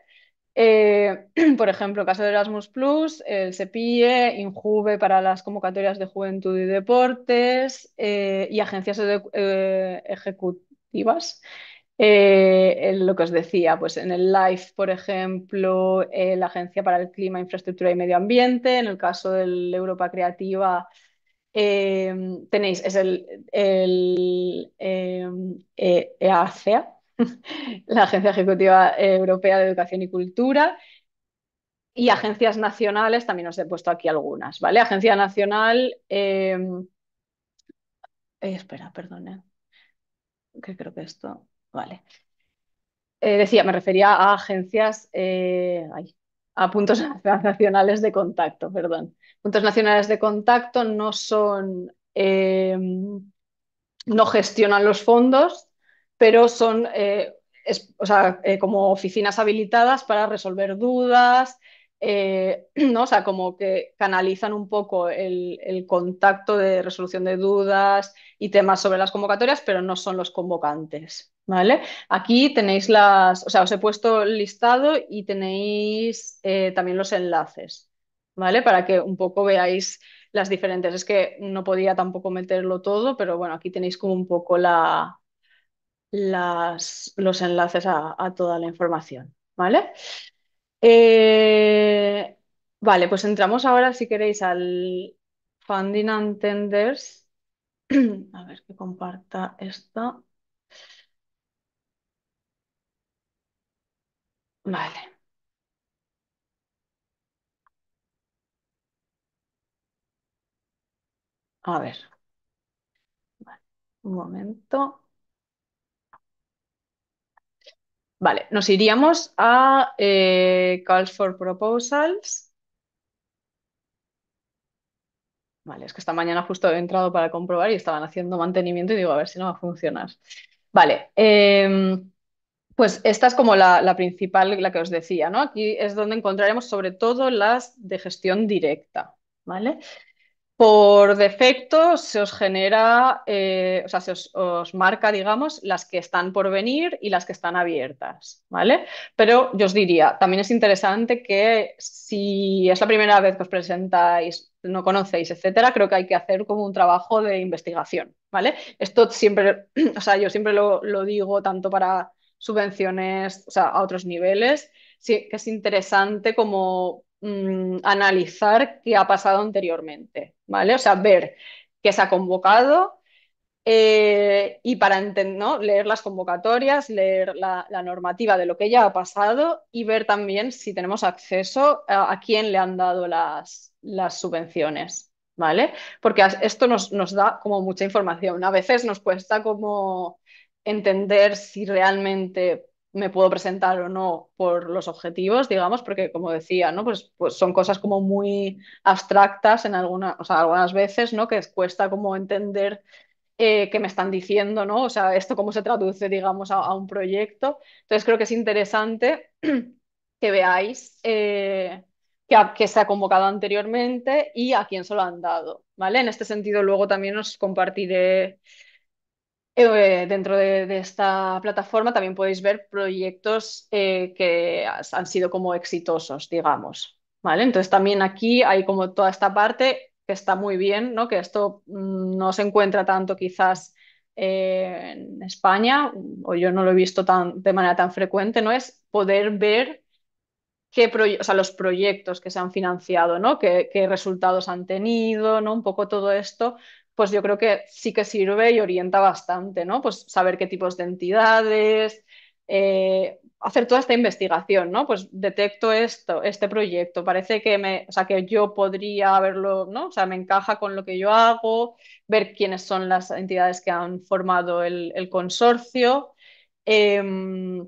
eh *clears throat* por ejemplo, el caso de Erasmus Plus, el SEPIE, INJUVE para las convocatorias de juventud y deportes eh, y agencias ejecutivas. lo que os decía, pues en el LIFE, por ejemplo, la Agencia para el Clima, Infraestructura y Medio Ambiente, en el caso del Europa Creativa, Em, tenéis, es el, el EACEA, em, e *laughs* la Agencia Ejecutiva Europea de Educación y Cultura, y agencias nacionales, también os he puesto aquí algunas, ¿vale? Agencia Nacional, em, eh, espera, perdone que creo que esto, vale. Eh, decía, me refería a agencias, eh, a puntos *laughs* nacionales de contacto, perdón. Puntos nacionales de contacto no son, eh, no gestionan los fondos, pero son eh, eh, como oficinas habilitadas para resolver dudas, eh, *clears throat* ¿no? O sea, como que canalizan un poco el, contacto de resolución de dudas y temas sobre las convocatorias, pero no son los convocantes, ¿vale? Aquí tenéis las, o sea, os he puesto el listado y tenéis eh, también los enlaces, ¿vale? Para que un poco veáis las diferentes. Es que no podía tampoco meterlo todo, pero bueno, aquí tenéis como un poco la, las, los enlaces a, a toda la información, ¿vale? Eh, vale, pues entramos ahora, si queréis, al Funding and Tenders. *clears throat* A ver que comparta esta. Vale. A ver. un momento. Vale, nos iríamos a eh, Calls for Proposals. Vale, es que esta mañana justo he entrado para comprobar y estaban haciendo mantenimiento y digo, a ver si no va a funcionar. Vale, em, pues esta es como la, la, principal, la que os decía, ¿no? Aquí es donde encontraremos sobre todo las de gestión directa, ¿vale? Por defecto se os genera, eh, o sea, se os, marca, digamos, las que están por venir y las que están abiertas, ¿vale? Pero yo os diría, también es interesante que si es la primera vez que os presentáis, no conocéis, etcétera, creo que hay que hacer como un trabajo de investigación, ¿vale? Esto siempre, *clears throat* o sea, yo siempre lo, lo digo tanto para subvenciones, o sea, a otros niveles, sí, que es interesante como Mm, analizar qué ha pasado anteriormente, ¿vale? O sea, ver qué se ha convocado eh, y para ¿no? leer las convocatorias, leer la, normativa de lo que ya ha pasado y ver también si tenemos acceso a, quién le han dado las, las subvenciones. ¿Vale? Porque esto nos, nos da como mucha información. A veces nos cuesta como entender si realmente me puedo presentar o no por los objetivos, digamos, porque como decía, ¿no? Pues, pues son cosas como muy abstractas en alguna, algunas veces, ¿no? Que cuesta como entender eh, qué me están diciendo, ¿no? O sea, esto cómo se traduce, digamos, a, un proyecto. Entonces creo que es interesante *clears throat* que veáis eh, que, que, se ha convocado anteriormente y a quién se lo han dado, ¿vale? En este sentido, luego también os compartiré eh, dentro de, esta plataforma también podéis ver proyectos eh, que han sido como exitosos, digamos. ¿vale? Entonces también aquí hay como toda esta parte que está muy bien, ¿no? que esto mm, no se encuentra tanto quizás eh, en España, o yo no lo he visto tan, de manera tan frecuente, ¿no? es poder ver qué o sea, los proyectos que se han financiado, ¿no? qué, qué resultados han tenido, ¿no? un poco todo esto pues yo creo que sí que sirve y orienta bastante, ¿no? Pues saber qué tipos de entidades, eh, hacer toda esta investigación, ¿no? Pues detecto esto, este proyecto, parece que me, o sea, que yo podría haberlo, ¿no? O sea, me encaja con lo que yo hago, ver quiénes son las entidades que han formado el, consorcio, em,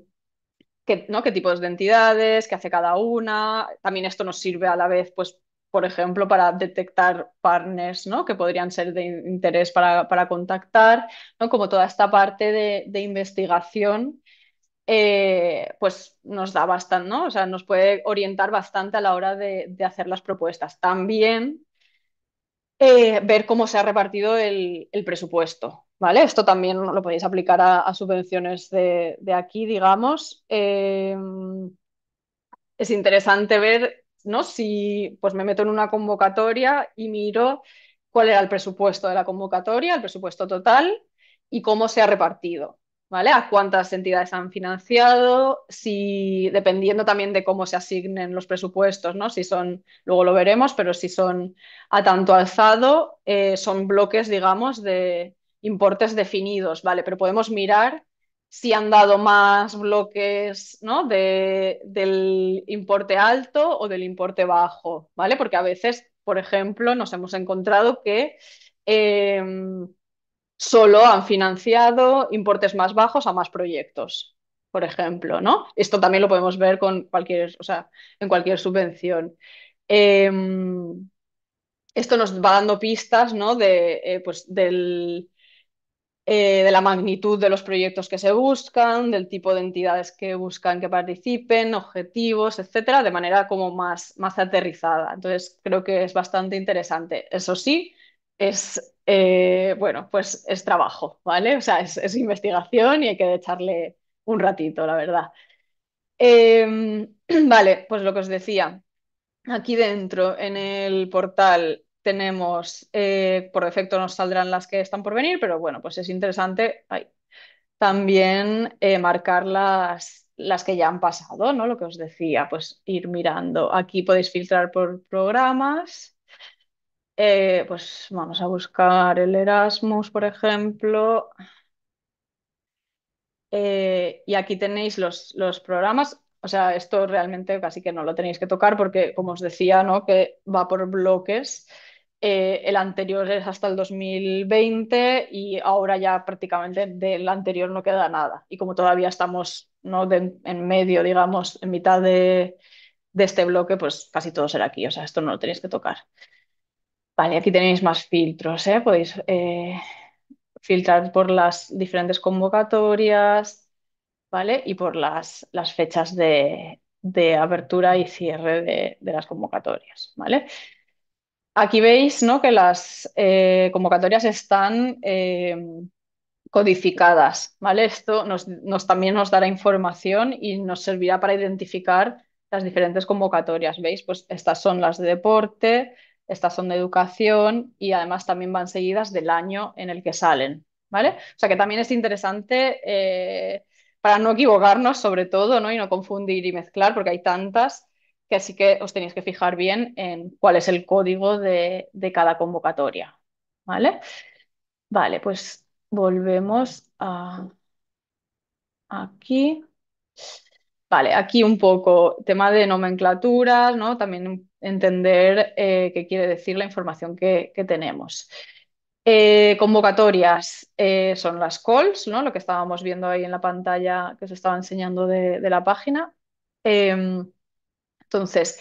¿no? qué tipos de entidades, qué hace cada una. También esto nos sirve a la vez, pues, por ejemplo, para detectar partners ¿no? que podrían ser de interés para, contactar, ¿no? como toda esta parte de, investigación, eh, pues nos da bastante, ¿no? o sea, nos puede orientar bastante a la hora de, hacer las propuestas. También eh, ver cómo se ha repartido el, presupuesto. ¿Vale? Esto también lo podéis aplicar a, subvenciones de, aquí, digamos. Em, es interesante ver ¿no? Si pues me meto en una convocatoria y miro cuál era el presupuesto de la convocatoria, el presupuesto total y cómo se ha repartido, ¿vale? A cuántas entidades han financiado, si dependiendo también de cómo se asignen los presupuestos, ¿no? Si son, luego lo veremos, pero si son a tanto alzado, eh, son bloques, digamos, de importes definidos, ¿vale? Pero podemos mirar si han dado más bloques ¿no? del importe alto o del importe bajo, ¿vale? Porque a veces, por ejemplo, nos hemos encontrado que em, solo han financiado importes más bajos a más proyectos, por ejemplo, ¿no? Esto también lo podemos ver con cualquier, o sea, en cualquier subvención. Em, esto nos va dando pistas, ¿no? De, eh, pues del eh, de la magnitud de los proyectos que se buscan, del tipo de entidades que buscan que participen, objetivos, etcétera, de manera como más, más aterrizada. Entonces, creo que es bastante interesante. Eso sí, es, eh, bueno, pues es trabajo, ¿vale? O sea, es, investigación y hay que echarle un ratito, la verdad. Em, *clears throat* vale, pues lo que os decía, aquí dentro, en el portal, tenemos, eh, por defecto nos saldrán las que están por venir, pero bueno, pues es interesante también eh, marcar las, las que ya han pasado, ¿no? Lo que os decía, pues ir mirando. Aquí podéis filtrar por programas. Eh, pues vamos a buscar el Erasmus, por ejemplo. y aquí tenéis los, los, programas. O sea, esto realmente casi que no lo tenéis que tocar porque, como os decía, ¿no? Que va por bloques. Eh, el anterior es hasta el 2020 y ahora ya prácticamente del anterior no queda nada. Y como todavía estamos ¿no? en medio, digamos, en mitad de, este bloque, pues casi todo será aquí. O sea, esto no lo tenéis que tocar. Vale, aquí tenéis más filtros. ¿eh? Podéis eh, filtrar por las diferentes convocatorias ¿vale? y por las, fechas de, de apertura y cierre de, las convocatorias. ¿vale? Aquí veis, ¿no? que las eh, convocatorias están eh, codificadas, ¿vale? Esto nos, también nos dará información y nos servirá para identificar las diferentes convocatorias, ¿veis? Pues estas son las de deporte, estas son de educación y además también van seguidas del año en el que salen, ¿vale? O sea que también es interesante eh, para no equivocarnos sobre todo, Y no confundir y mezclar porque hay tantas que así que os tenéis que fijar bien en cuál es el código de, cada convocatoria. ¿Vale? Vale, pues volvemos a aquí. Vale, aquí un poco tema de nomenclaturas, ¿no? También entender eh, qué quiere decir la información que, tenemos. Eh, convocatorias eh, son las calls, ¿no? Lo que estábamos viendo ahí en la pantalla que os estaba enseñando de, de la página. Em, entonces,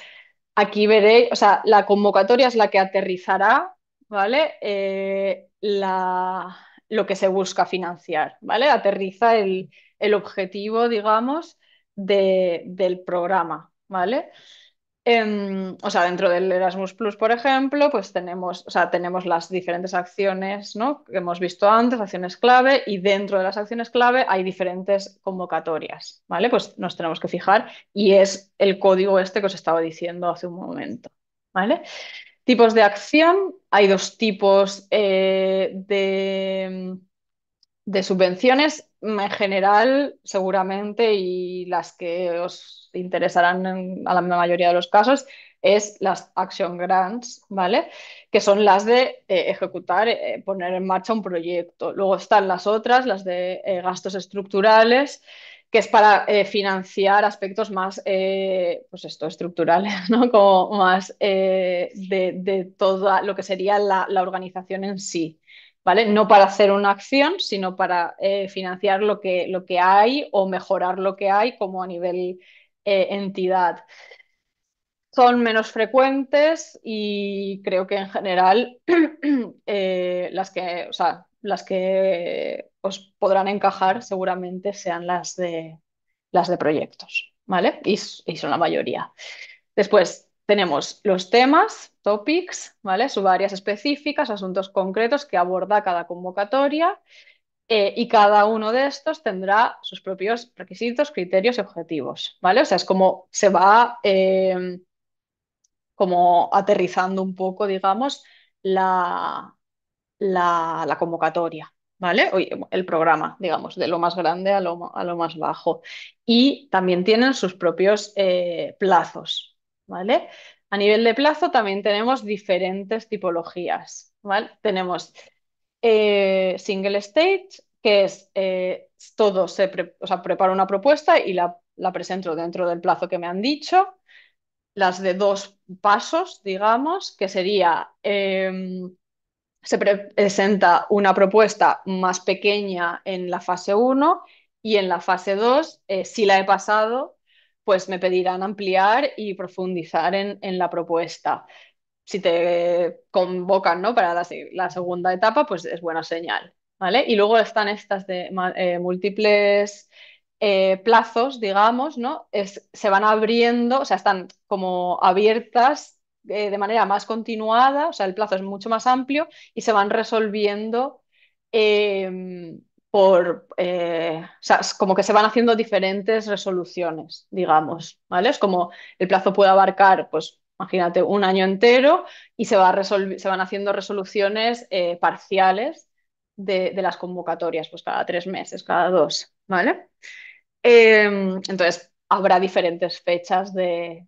aquí veréis, o sea, la convocatoria es la que aterrizará, ¿vale? Eh, lo que se busca financiar, ¿vale? Aterriza el, objetivo, digamos, del programa, ¿vale? Em, o sea, dentro del Erasmus Plus, por ejemplo, pues tenemos, sea, tenemos las diferentes acciones que hemos visto antes, acciones clave, y dentro de las acciones clave hay diferentes convocatorias, ¿vale? Pues nos tenemos que fijar y es el código este que os estaba diciendo hace un momento, ¿vale? Tipos de acción, hay dos tipos eh, de, de subvenciones, en general seguramente, y las que os interesarán a la mayoría de los casos, es las action grants, ¿vale? Que son las de eh, ejecutar, eh, poner en marcha un proyecto. Luego están las otras, las de eh, gastos estructurales, que es para financiar aspectos más, pues esto, estructurales, *laughs* ¿no? Como más de, todo toda lo que sería la, organización en sí. ¿Vale? No para hacer una acción, sino para financiar lo que, lo que hay o mejorar lo que hay como a nivel eh, entidad. Son menos frecuentes y creo que en general *clears throat* eh, las, que, sea, las que os podrán encajar seguramente sean las de, las de proyectos, ¿vale? Y, y son la mayoría. Después tenemos los temas, topics, ¿vale? Subáreas específicas, asuntos concretos que aborda cada convocatoria eh, y cada uno de estos tendrá sus propios requisitos, criterios y objetivos, ¿vale? O sea, es como se va em, como aterrizando un poco, digamos, la, la, convocatoria, ¿vale? O, el programa, digamos, de lo más grande a lo, más bajo. Y también tienen sus propios eh, plazos, ¿vale? A nivel de plazo también tenemos diferentes tipologías, ¿vale? Tenemos eh, single stage, que es eh, todo, se o sea, preparo una propuesta y la, presento dentro del plazo que me han dicho. Las de dos pasos, digamos, que sería, em, se presenta una propuesta más pequeña en la fase 1 y en la fase 2, eh, si la he pasado, pues me pedirán ampliar y profundizar en la propuesta si te convocan ¿no? para la, la, segunda etapa, pues es buena señal. ¿vale? Y luego están estas de eh, múltiples eh, plazos, digamos, ¿no? se van abriendo, o sea, están como abiertas eh, de manera más continuada, o sea, el plazo es mucho más amplio y se van resolviendo em, por, o sea, como que se van haciendo diferentes resoluciones, digamos, ¿vale? Es como el plazo puede abarcar, pues, imagínate, un año entero y se, van haciendo resoluciones eh, parciales de, las convocatorias, pues cada tres meses, cada dos, ¿vale? Em, entonces, habrá diferentes fechas de,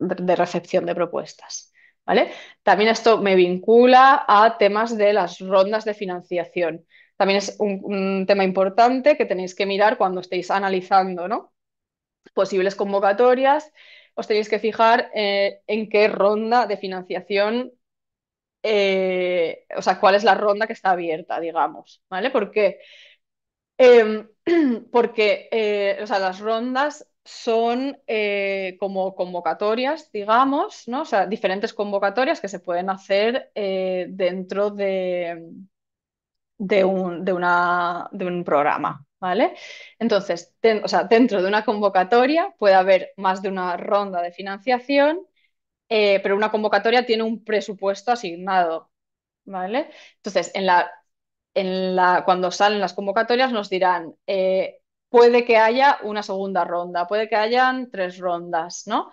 recepción de propuestas. ¿Vale? También esto me vincula a temas de las rondas de financiación. También es un, tema importante que tenéis que mirar cuando estéis analizando posibles convocatorias os tenéis que fijar eh, en qué ronda de financiación, eh, o sea, cuál es la ronda que está abierta, digamos, ¿vale? ¿Por qué? Em, *clears throat* porque eh, o sea, las rondas son como convocatorias, digamos, ¿no? O sea, diferentes convocatorias que se pueden hacer dentro de, de un programa, ¿vale? Entonces, sea, dentro de una convocatoria puede haber más de una ronda de financiación, eh, pero una convocatoria tiene un presupuesto asignado, ¿vale? Entonces, en la, la, cuando salen las convocatorias nos dirán, eh, puede que haya una segunda ronda, puede que hayan tres rondas, ¿no?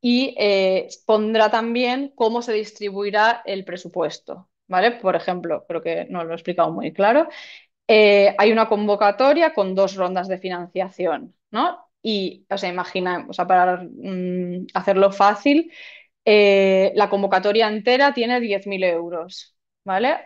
Y eh, pondrá también cómo se distribuirá el presupuesto, ¿vale? Por ejemplo, creo que no lo he explicado muy claro, eh, hay una convocatoria con dos rondas de financiación, ¿no? Y, o sea, imagina, o sea, para mm, hacerlo fácil, eh, la convocatoria entera tiene 10.000 euros, ¿vale?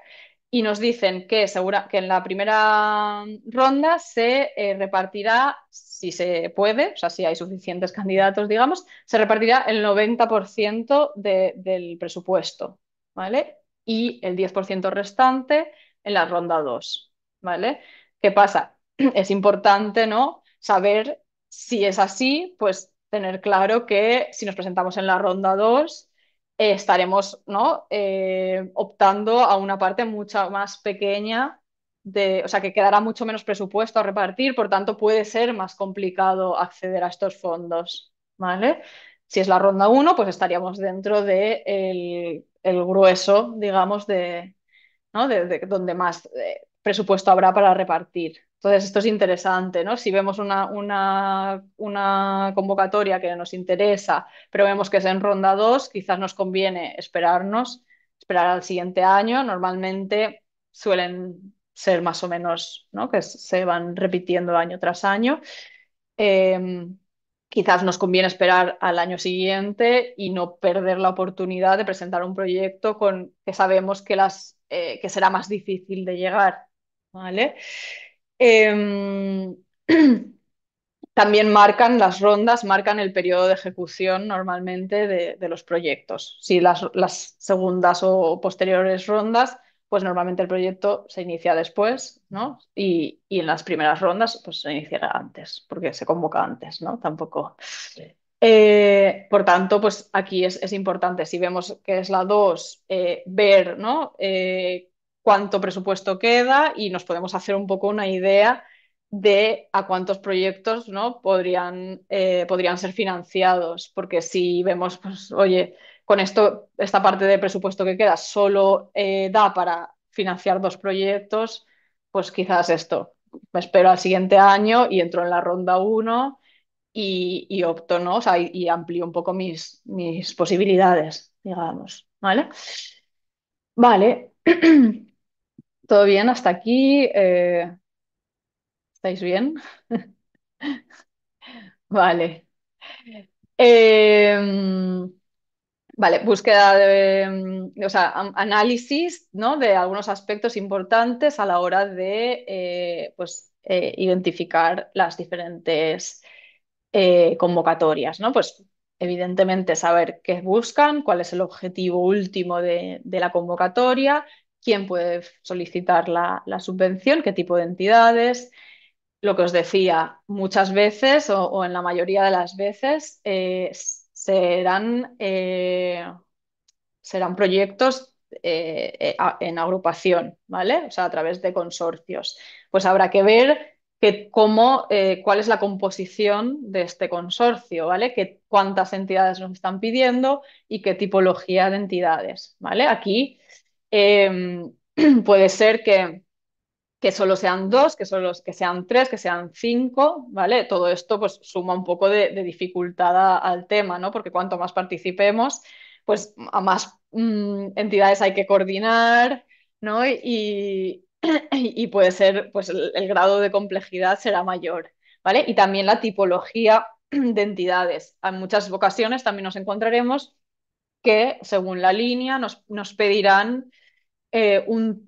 Y nos dicen que, que en la primera ronda se eh, repartirá, si se puede, o sea, si hay suficientes candidatos, digamos, se repartirá el 90% del presupuesto, ¿vale? Y el 10% restante en la ronda 2. ¿vale? ¿Qué pasa? *clears throat* Es importante, ¿no? Saber si es así, pues tener claro que si nos presentamos en la ronda 2, estaremos, ¿no? Eh, optando a una parte mucho más pequeña de, o sea, que quedará mucho menos presupuesto a repartir, por tanto puede ser más complicado acceder a estos fondos, ¿vale? Si es la ronda 1, pues estaríamos dentro del de el grueso, digamos, de, ¿no? de donde más presupuesto habrá para repartir. Entonces, esto es interesante, ¿no? Si vemos una, convocatoria que nos interesa, pero vemos que es en ronda 2, quizás nos conviene esperarnos, esperar al siguiente año. Normalmente suelen ser más o menos, Que se van repitiendo año tras año. Em, quizás nos conviene esperar al año siguiente y no perder la oportunidad de presentar un proyecto con, que sabemos que eh, será más difícil de llegar ¿vale? Em, *clears throat* también marcan las rondas, marcan el periodo de ejecución normalmente de, los proyectos. Si las, las, segundas o posteriores rondas, pues normalmente el proyecto se inicia después, ¿no? Y, en las primeras rondas, pues se iniciará antes, porque se convoca antes, ¿no? Tampoco. Eh, por tanto, pues aquí es, importante, si vemos que es la 2, eh, ver, ¿no? Eh, cuánto presupuesto queda y nos podemos hacer un poco una idea de a cuántos proyectos ¿no? podrían, eh, podrían ser financiados, porque si vemos, pues, oye, con esto, esta parte de presupuesto que queda solo eh, da para financiar dos proyectos, pues quizás esto, me espero al siguiente año y entro en la ronda 1 y, y, opto, ¿no? y, amplío un poco mis, mis posibilidades, digamos, ¿vale? Vale. *clears throat* ¿Todo bien hasta aquí? Eh, ¿estáis bien? *laughs* Vale. Em, vale, búsqueda de, mm, o sea, análisis, ¿no? de algunos aspectos importantes a la hora de eh, pues, eh, identificar las diferentes convocatorias, ¿no? Pues evidentemente saber qué buscan, cuál es el objetivo último de la convocatoria, quién puede solicitar la, subvención, qué tipo de entidades. Lo que os decía, muchas veces o, en la mayoría de las veces eh, serán, eh, serán proyectos eh, en agrupación, ¿vale? O sea, a través de consorcios. Pues habrá que ver cómo, cuál es la composición de este consorcio, ¿vale? Que, cuántas entidades nos están pidiendo y qué tipología de entidades, ¿vale? Aquí Em, *clears throat* puede ser que, que solo sean dos, que, solo, que sean tres, que sean cinco, ¿vale? Todo esto pues suma un poco de, dificultad al tema, ¿no? Porque cuanto más participemos, pues a más mm, entidades hay que coordinar, ¿no? Y, *clears throat* y puede ser, pues el, grado de complejidad será mayor, ¿vale? Y también la tipología *clears throat* de entidades. En muchas ocasiones también nos encontraremos que, según la línea, nos, pedirán eh,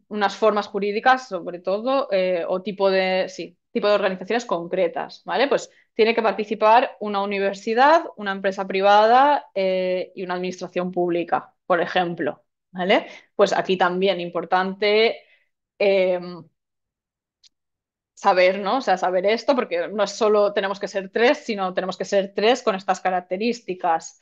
unas formas jurídicas, sobre todo, eh, o tipo de, tipo de organizaciones concretas, ¿vale? Pues tiene que participar una universidad, una empresa privada eh, y una administración pública, por ejemplo, ¿vale? Pues aquí también importante em, saber, ¿no? sea, saber esto, porque no es solo tenemos que ser tres, sino tenemos que ser tres con estas características.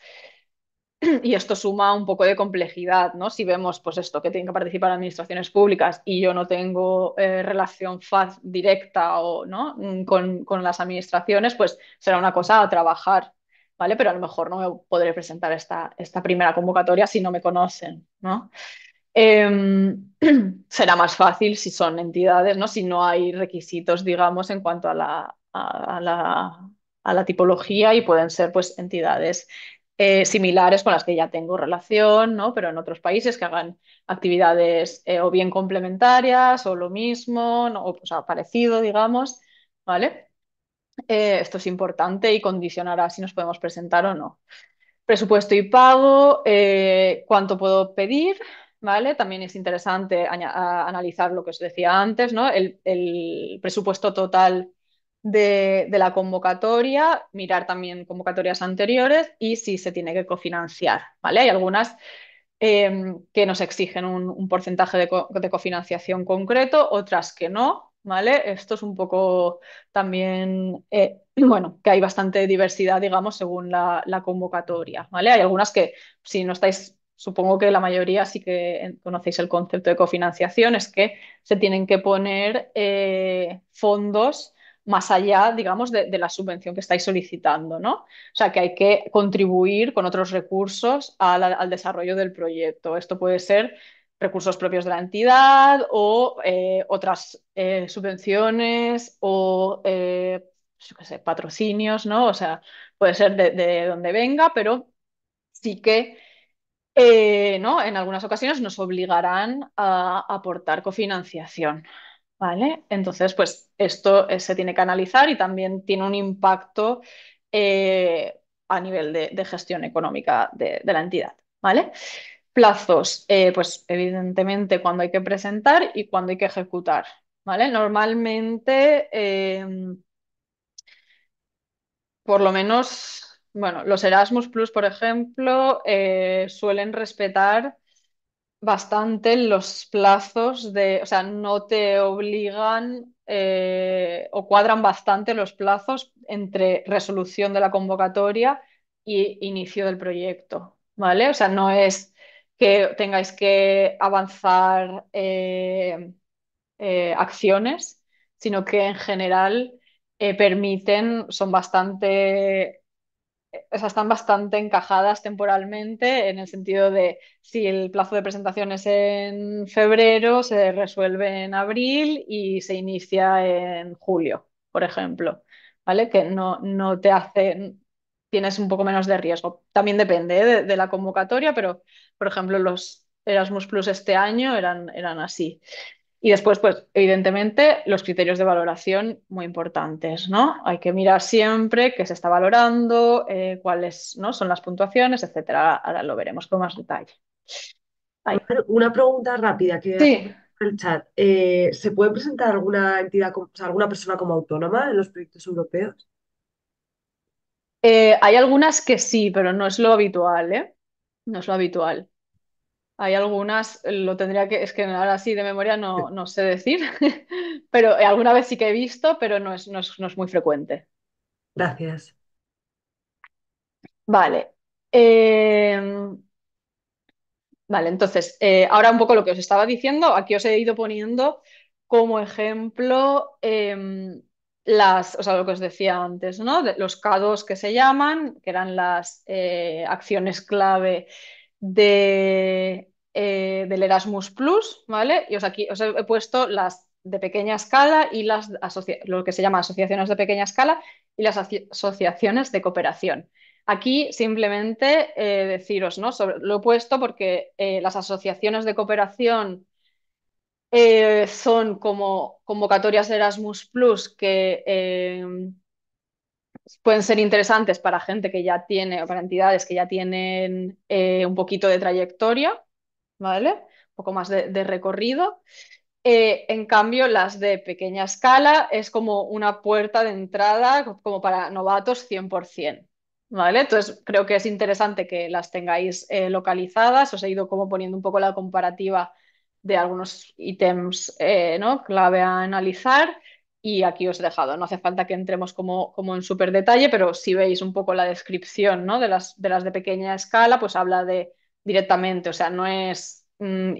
*clears throat* y esto suma un poco de complejidad, ¿no? Si vemos, pues esto, que tienen que participar administraciones públicas y yo no tengo eh, relación faz directa o, ¿no? Mm, con, las administraciones, pues será una cosa a trabajar, ¿vale? Pero a lo mejor no me podré presentar esta, esta primera convocatoria si no me conocen, ¿no? Em, *clears throat* será más fácil si son entidades, ¿no? Si no hay requisitos, digamos, en cuanto a la, la, a la tipología y pueden ser, pues, entidades eh, similares con las que ya tengo relación, Pero en otros países que hagan actividades eh, o bien complementarias o lo mismo, o, parecido, digamos, ¿vale? Eh, esto es importante y condicionará si nos podemos presentar o no. Presupuesto y pago, cuánto puedo pedir, ¿vale? También es interesante analizar lo que os decía antes, ¿no? El, el presupuesto total de, la convocatoria, mirar también convocatorias anteriores y si se tiene que cofinanciar, ¿vale? Hay algunas em, que nos exigen un, porcentaje de, cofinanciación concreto, otras que no, ¿vale? Esto es un poco también, eh, *clears throat* bueno, que hay bastante diversidad, digamos, según la, convocatoria, ¿vale? Hay algunas que, si no estáis supongo que la mayoría sí que conocéis el concepto de cofinanciación, es que se tienen que poner eh, fondos más allá, digamos, de, la subvención que estáis solicitando, ¿no? O sea, que hay que contribuir con otros recursos al, desarrollo del proyecto. Esto puede ser recursos propios de la entidad o eh, otras eh, subvenciones o eh, qué sé, patrocinios, ¿no? O sea, puede ser de, donde venga, pero sí que ¿no? en algunas ocasiones nos obligarán a aportar cofinanciación. ¿Vale? Entonces, pues esto eh, se tiene que analizar y también tiene un impacto eh, a nivel de, gestión económica de, la entidad, ¿vale? Plazos, eh, pues evidentemente cuando hay que presentar y cuando hay que ejecutar, ¿vale? Normalmente, em, por lo menos, bueno, los Erasmus Plus, por ejemplo, suelen respetar bastante los plazos de, o sea, no te obligan eh, o cuadran bastante los plazos entre resolución de la convocatoria y inicio del proyecto, ¿vale? O sea, no es que tengáis que avanzar eh, eh, acciones, sino que en general permiten, son bastante están bastante encajadas temporalmente en el sentido de si el plazo de presentación es en febrero, se resuelve en abril y se inicia en julio, por ejemplo, ¿vale? Que no, no te hace, tienes un poco menos de riesgo. También depende ¿eh? de, la convocatoria, pero, por ejemplo, los Erasmus Plus este año eran, eran así. Y después, pues, evidentemente, los criterios de valoración muy importantes, ¿no? Hay que mirar siempre qué se está valorando, eh, cuáles ¿no? son las puntuaciones, etcétera. Ahora lo veremos con más detalle. Una pregunta rápida que sí. el chat. Eh, ¿Se puede presentar alguna entidad, alguna persona como autónoma en los proyectos europeos? Eh, hay algunas que sí, pero no es lo habitual, No es lo habitual. Hay algunas, eh, lo tendría que, es que ahora sí de memoria no, no sé decir, *laughs* pero alguna vez sí que he visto, pero no es, no es, muy frecuente. Gracias. Vale. Em, vale, entonces, eh, ahora un poco lo que os estaba diciendo, aquí os he ido poniendo como ejemplo em, las, o sea, lo que os decía antes, ¿no? los K2 que se llaman, que eran las eh, acciones clave eh, del Erasmus Plus, ¿vale? Y os aquí os he puesto las de pequeña escala y las lo que se llama asociaciones de pequeña escala y las asociaciones de cooperación. Aquí simplemente eh, deciros, ¿no? lo he puesto porque eh, las asociaciones de cooperación son como convocatorias Erasmus Plus que pueden ser interesantes para gente que ya tiene, o para entidades que ya tienen eh, un poquito de trayectoria, ¿vale? Un poco más de, recorrido. Eh, en cambio, las de pequeña escala es como una puerta de entrada como para novatos 100%. ¿Vale? Entonces, creo que es interesante que las tengáis eh, localizadas. Os he ido como poniendo un poco la comparativa de algunos ítems clave a analizar y aquí os he dejado. No hace falta que entremos como, como en súper detalle, pero si veis un poco la descripción ¿no? de, las, de de pequeña escala, pues habla de directamente, o sea, no es, mm,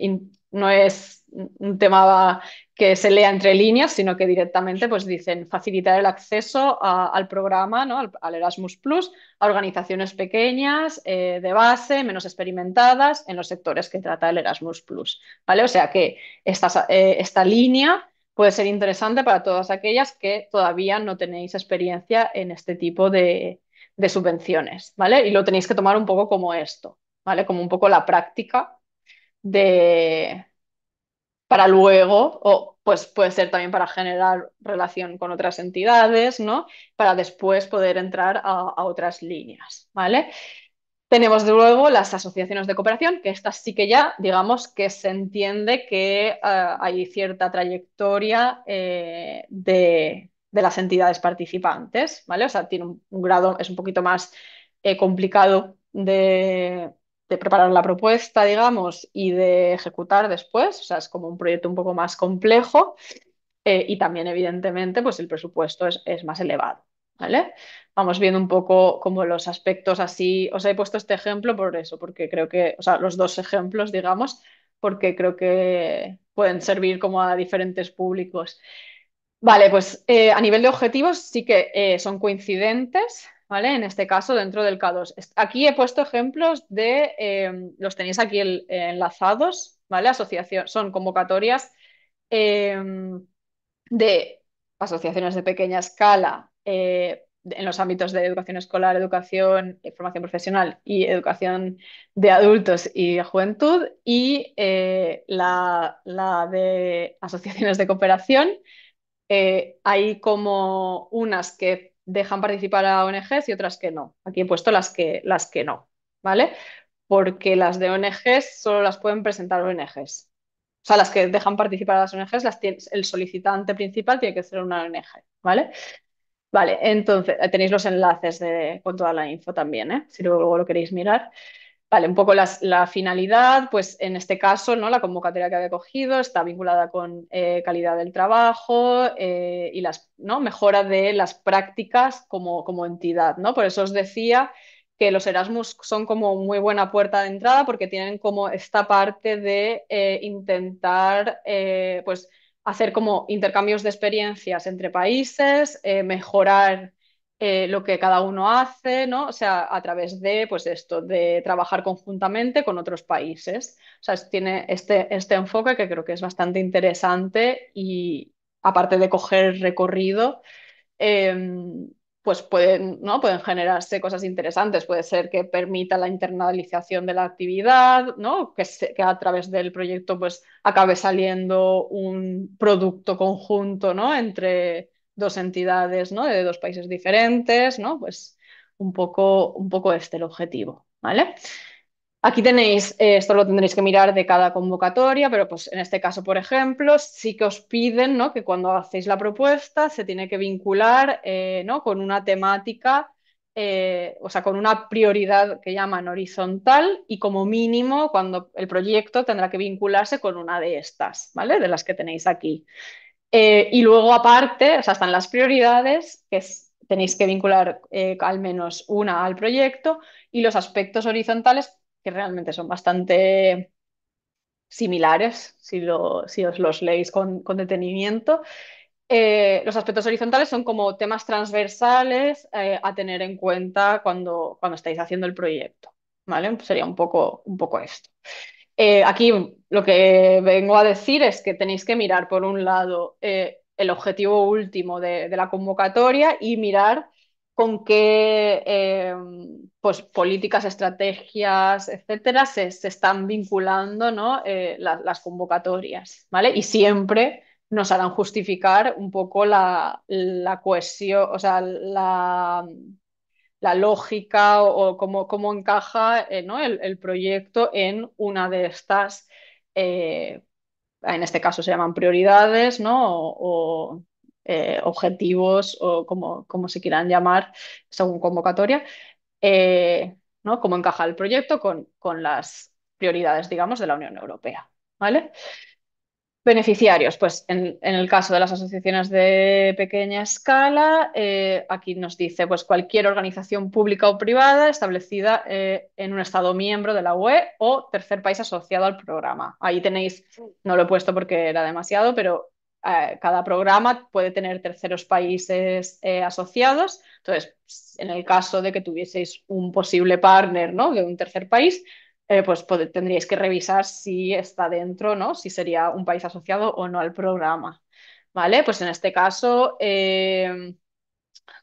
no es un tema que se lea entre líneas, sino que directamente pues, dicen facilitar el acceso al programa, ¿no? al, Erasmus Plus, a organizaciones pequeñas, eh, de base, menos experimentadas, en los sectores que trata el Erasmus Plus. ¿vale? O sea que esta eh, línea puede ser interesante para todas aquellas que todavía no tenéis experiencia en este tipo de, subvenciones, ¿vale? Y lo tenéis que tomar un poco como esto, ¿vale? Como un poco la práctica de para luego, o pues puede ser también para generar relación con otras entidades, ¿no? Para después poder entrar a, a otras líneas, ¿vale? Tenemos luego las asociaciones de cooperación, que estas sí que ya, digamos, que se entiende que eh, hay cierta trayectoria eh, de, las entidades participantes, ¿vale? O sea, tiene un, grado, es un poquito más eh, complicado de, preparar la propuesta, digamos, y de ejecutar después, o sea, es como un proyecto un poco más complejo y también, evidentemente, pues el presupuesto es, es más elevado, ¿vale? vamos viendo un poco como los aspectos así. Os he puesto este ejemplo por eso, porque creo que, o sea, los dos ejemplos, digamos, porque creo que pueden servir como a diferentes públicos. Vale, pues eh, a nivel de objetivos sí que eh, son coincidentes, ¿vale? En este caso, dentro del K2. Aquí he puesto ejemplos de, em, los tenéis aquí enlazados, ¿vale? Asociación, son convocatorias em, de asociaciones de pequeña escala eh, en los ámbitos de educación escolar, educación, eh, formación profesional y educación de adultos y juventud, y eh, la, de asociaciones de cooperación. Eh, hay como unas que dejan participar a ONGs y otras que no. Aquí he puesto las que, las que no, ¿vale? Porque las de ONGs solo las pueden presentar ONGs. O sea, las que dejan participar a las ONGs, las el solicitante principal tiene que ser una ONG, ¿vale? Vale, entonces eh, tenéis los enlaces de, con toda la info también, ¿eh? si luego, lo queréis mirar. Vale, un poco la finalidad, pues en este caso, ¿no? La convocatoria que había cogido está vinculada con eh, calidad del trabajo y las, ¿no? Mejora de las prácticas como, como entidad, ¿no? Por eso os decía que los Erasmus son como muy buena puerta de entrada porque tienen como esta parte de intentar, pues, hacer como intercambios de experiencias entre países, eh, mejorar eh, lo que cada uno hace, ¿no? O sea, a través de, pues esto, de trabajar conjuntamente con otros países. O sea, tiene este, este enfoque que creo que es bastante interesante y aparte de coger recorrido, eh, pues pueden, ¿no? pueden generarse cosas interesantes. Puede ser que permita la internalización de la actividad, ¿no? que, que a través del proyecto pues, acabe saliendo un producto conjunto ¿no? entre dos entidades ¿no? de dos países diferentes. ¿no? Pues un poco, un poco este el objetivo. ¿vale? Aquí tenéis, eh, esto lo tendréis que mirar de cada convocatoria, pero pues en este caso, por ejemplo, sí que os piden ¿no? que cuando hacéis la propuesta se tiene que vincular eh, ¿no? con una temática, eh, o sea, con una prioridad que llaman horizontal y como mínimo cuando el proyecto tendrá que vincularse con una de estas, ¿vale? De las que tenéis aquí. y luego aparte, o sea, están las prioridades, que tenéis que vincular al menos una al proyecto y los aspectos horizontales realmente son bastante similares, si, si os los leéis con, detenimiento. Eh, los aspectos horizontales son como temas transversales eh, a tener en cuenta cuando, cuando estáis haciendo el proyecto. ¿vale? Pues sería un poco, un poco esto. Eh, aquí lo que vengo a decir es que tenéis que mirar, por un lado, el objetivo último de la convocatoria y mirar con qué em, pues, políticas, estrategias, etcétera, se, están vinculando ¿no? Eh, las convocatorias, ¿vale? Y siempre nos harán justificar un poco la, cohesión, o sea, la, lógica o, cómo, encaja eh, ¿no? el, proyecto en una de estas, eh, en este caso se llaman prioridades, ¿no? o eh, objetivos o como, se quieran llamar según convocatoria, eh, ¿no? Cómo encaja el proyecto con, con las prioridades, digamos, de la Unión Europea, ¿vale? Beneficiarios, pues en, el caso de las asociaciones de pequeña escala, eh, aquí nos dice pues cualquier organización pública o privada establecida en un Estado miembro de la UE o tercer país asociado al programa. Ahí tenéis, no lo he puesto porque era demasiado, pero eh, cada programa puede tener terceros países eh, asociados. Entonces, en el caso de que tuvieseis un posible partner ¿no? de un tercer país, eh, pues tendríais que revisar si está dentro, ¿no? si sería un país asociado o no al programa. ¿Vale? Pues en este caso,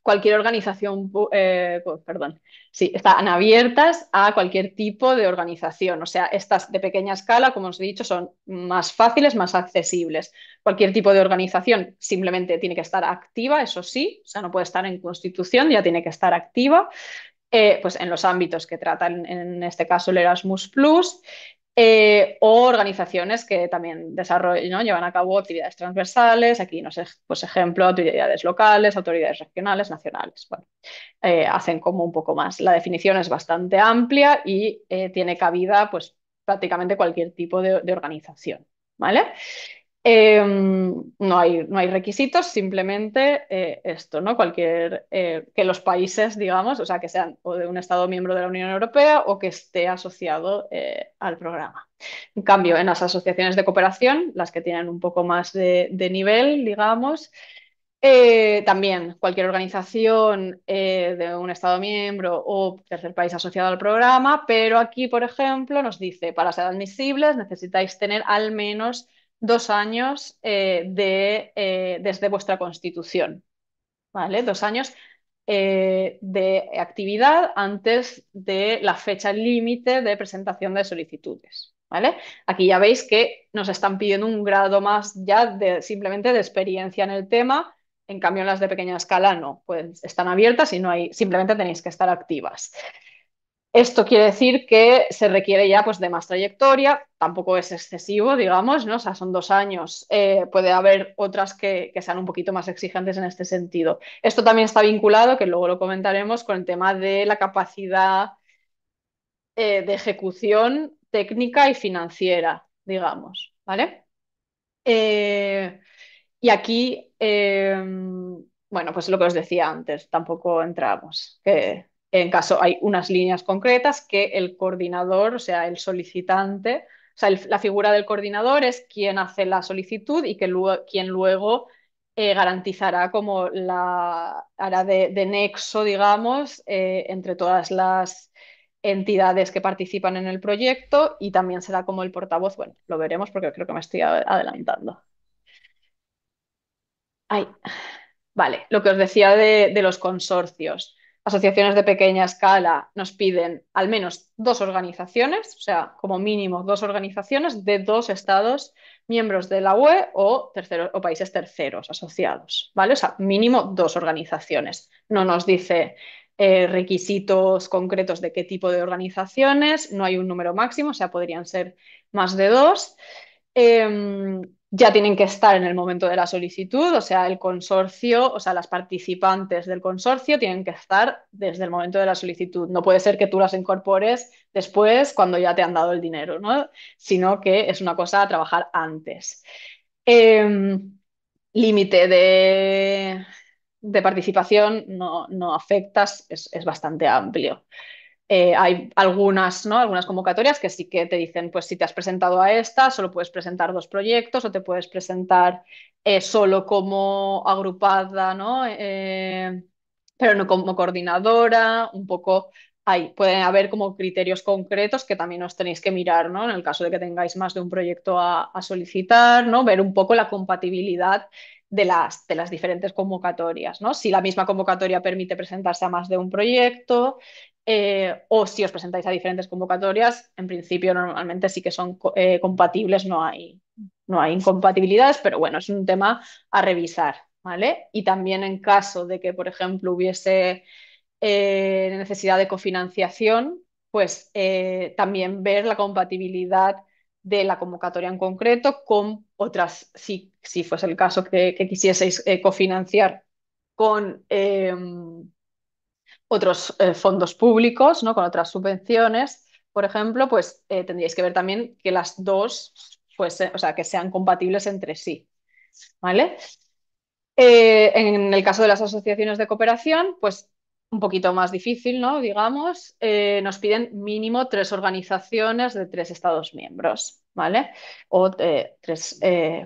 cualquier organización, eh, perdón, sí, están abiertas a cualquier tipo de organización. O sea, estas de pequeña escala, como os he dicho, son más fáciles, más accesibles. Cualquier tipo de organización simplemente tiene que estar activa, eso sí, o sea, no puede estar en constitución, ya tiene que estar activa. Eh, pues en los ámbitos que tratan, en este caso el Erasmus Plus, eh, o organizaciones que también desarrollan, llevan a cabo actividades transversales, aquí, no sé, pues ejemplo, autoridades locales, autoridades regionales, nacionales. Bueno, eh, hacen como un poco más. La definición es bastante amplia y eh, tiene cabida, pues, prácticamente cualquier tipo de, de organización, ¿vale? Em, no, hay, no hay requisitos, simplemente eh, esto, ¿no? Cualquier, eh, que los países, digamos, o sea, que sean o de un Estado miembro de la Unión Europea o que esté asociado eh, al programa. En cambio, en las asociaciones de cooperación, las que tienen un poco más de, nivel, digamos, también cualquier organización de un Estado miembro o tercer país asociado al programa, pero aquí, por ejemplo, nos dice, para ser admisibles necesitáis tener al menos dos años eh, de, eh, desde vuestra constitución, ¿vale? Dos años eh, de actividad antes de la fecha límite de presentación de solicitudes. ¿Vale? Aquí ya veis que nos están pidiendo un grado más ya de, simplemente de experiencia en el tema, en cambio en las de pequeña escala no, pues están abiertas y no hay, simplemente tenéis que estar activas. Esto quiere decir que se requiere ya pues, de más trayectoria, tampoco es excesivo, digamos, ¿no? son dos años, eh, puede haber otras que, sean un poquito más exigentes en este sentido. Esto también está vinculado, que luego lo comentaremos, con el tema de la capacidad eh, de ejecución técnica y financiera, digamos, ¿vale? Eh, y aquí, bueno, pues lo que os decía antes, tampoco entramos, que en caso hay unas líneas concretas que el coordinador, o sea, el solicitante, o sea, la figura del coordinador es quien hace la solicitud y que quien luego eh, garantizará como la hará de, nexo, digamos, eh, entre todas las entidades que participan en el proyecto y también será como el portavoz. Bueno, lo veremos porque creo que me estoy adelantando. Ay. Vale, lo que os decía de, de los consorcios asociaciones de pequeña escala nos piden al menos dos organizaciones, o sea, como mínimo dos organizaciones de dos estados miembros de la UE o, terceros, o países terceros asociados, ¿vale? O sea, mínimo dos organizaciones. No nos dice eh, requisitos concretos de qué tipo de organizaciones, no hay un número máximo, o sea, podrían ser más de dos. Em, ya tienen que estar en el momento de la solicitud, o sea, el consorcio, o sea, las participantes del consorcio tienen que estar desde el momento de la solicitud. No puede ser que tú las incorpores después cuando ya te han dado el dinero, ¿no? Sino que es una cosa a trabajar antes. Em, límite de, participación no, afectas, es bastante amplio. Eh, hay algunas, ¿no? algunas convocatorias que sí que te dicen, pues si te has presentado a esta, solo puedes presentar dos proyectos o te puedes presentar eh, solo como agrupada, ¿no? Eh, pero no como coordinadora, un poco pueden haber como criterios concretos que también os tenéis que mirar, ¿no? En el caso de que tengáis más de un proyecto a, solicitar, ¿no? Ver un poco la compatibilidad de las, de las, diferentes convocatorias, ¿no? Si la misma convocatoria permite presentarse a más de un proyecto, eh, o si os presentáis a diferentes convocatorias, en principio normalmente sí que son eh, compatibles, no hay, no hay incompatibilidades, pero bueno, es un tema a revisar, ¿vale? Y también en caso de que, por ejemplo, hubiese eh, necesidad de cofinanciación, pues también ver la compatibilidad de la convocatoria en concreto con otras, si, si fuese el caso que, que quisieseis cofinanciar con em, otros eh, fondos públicos, con otras subvenciones, por ejemplo, pues eh, tendríais que ver también que las dos, pues, o sea, que sean compatibles entre sí. ¿Vale? Eh, en el caso de las asociaciones de cooperación, pues un poquito más difícil, ¿no? Digamos, nos piden mínimo tres organizaciones de tres Estados miembros, ¿vale? O tres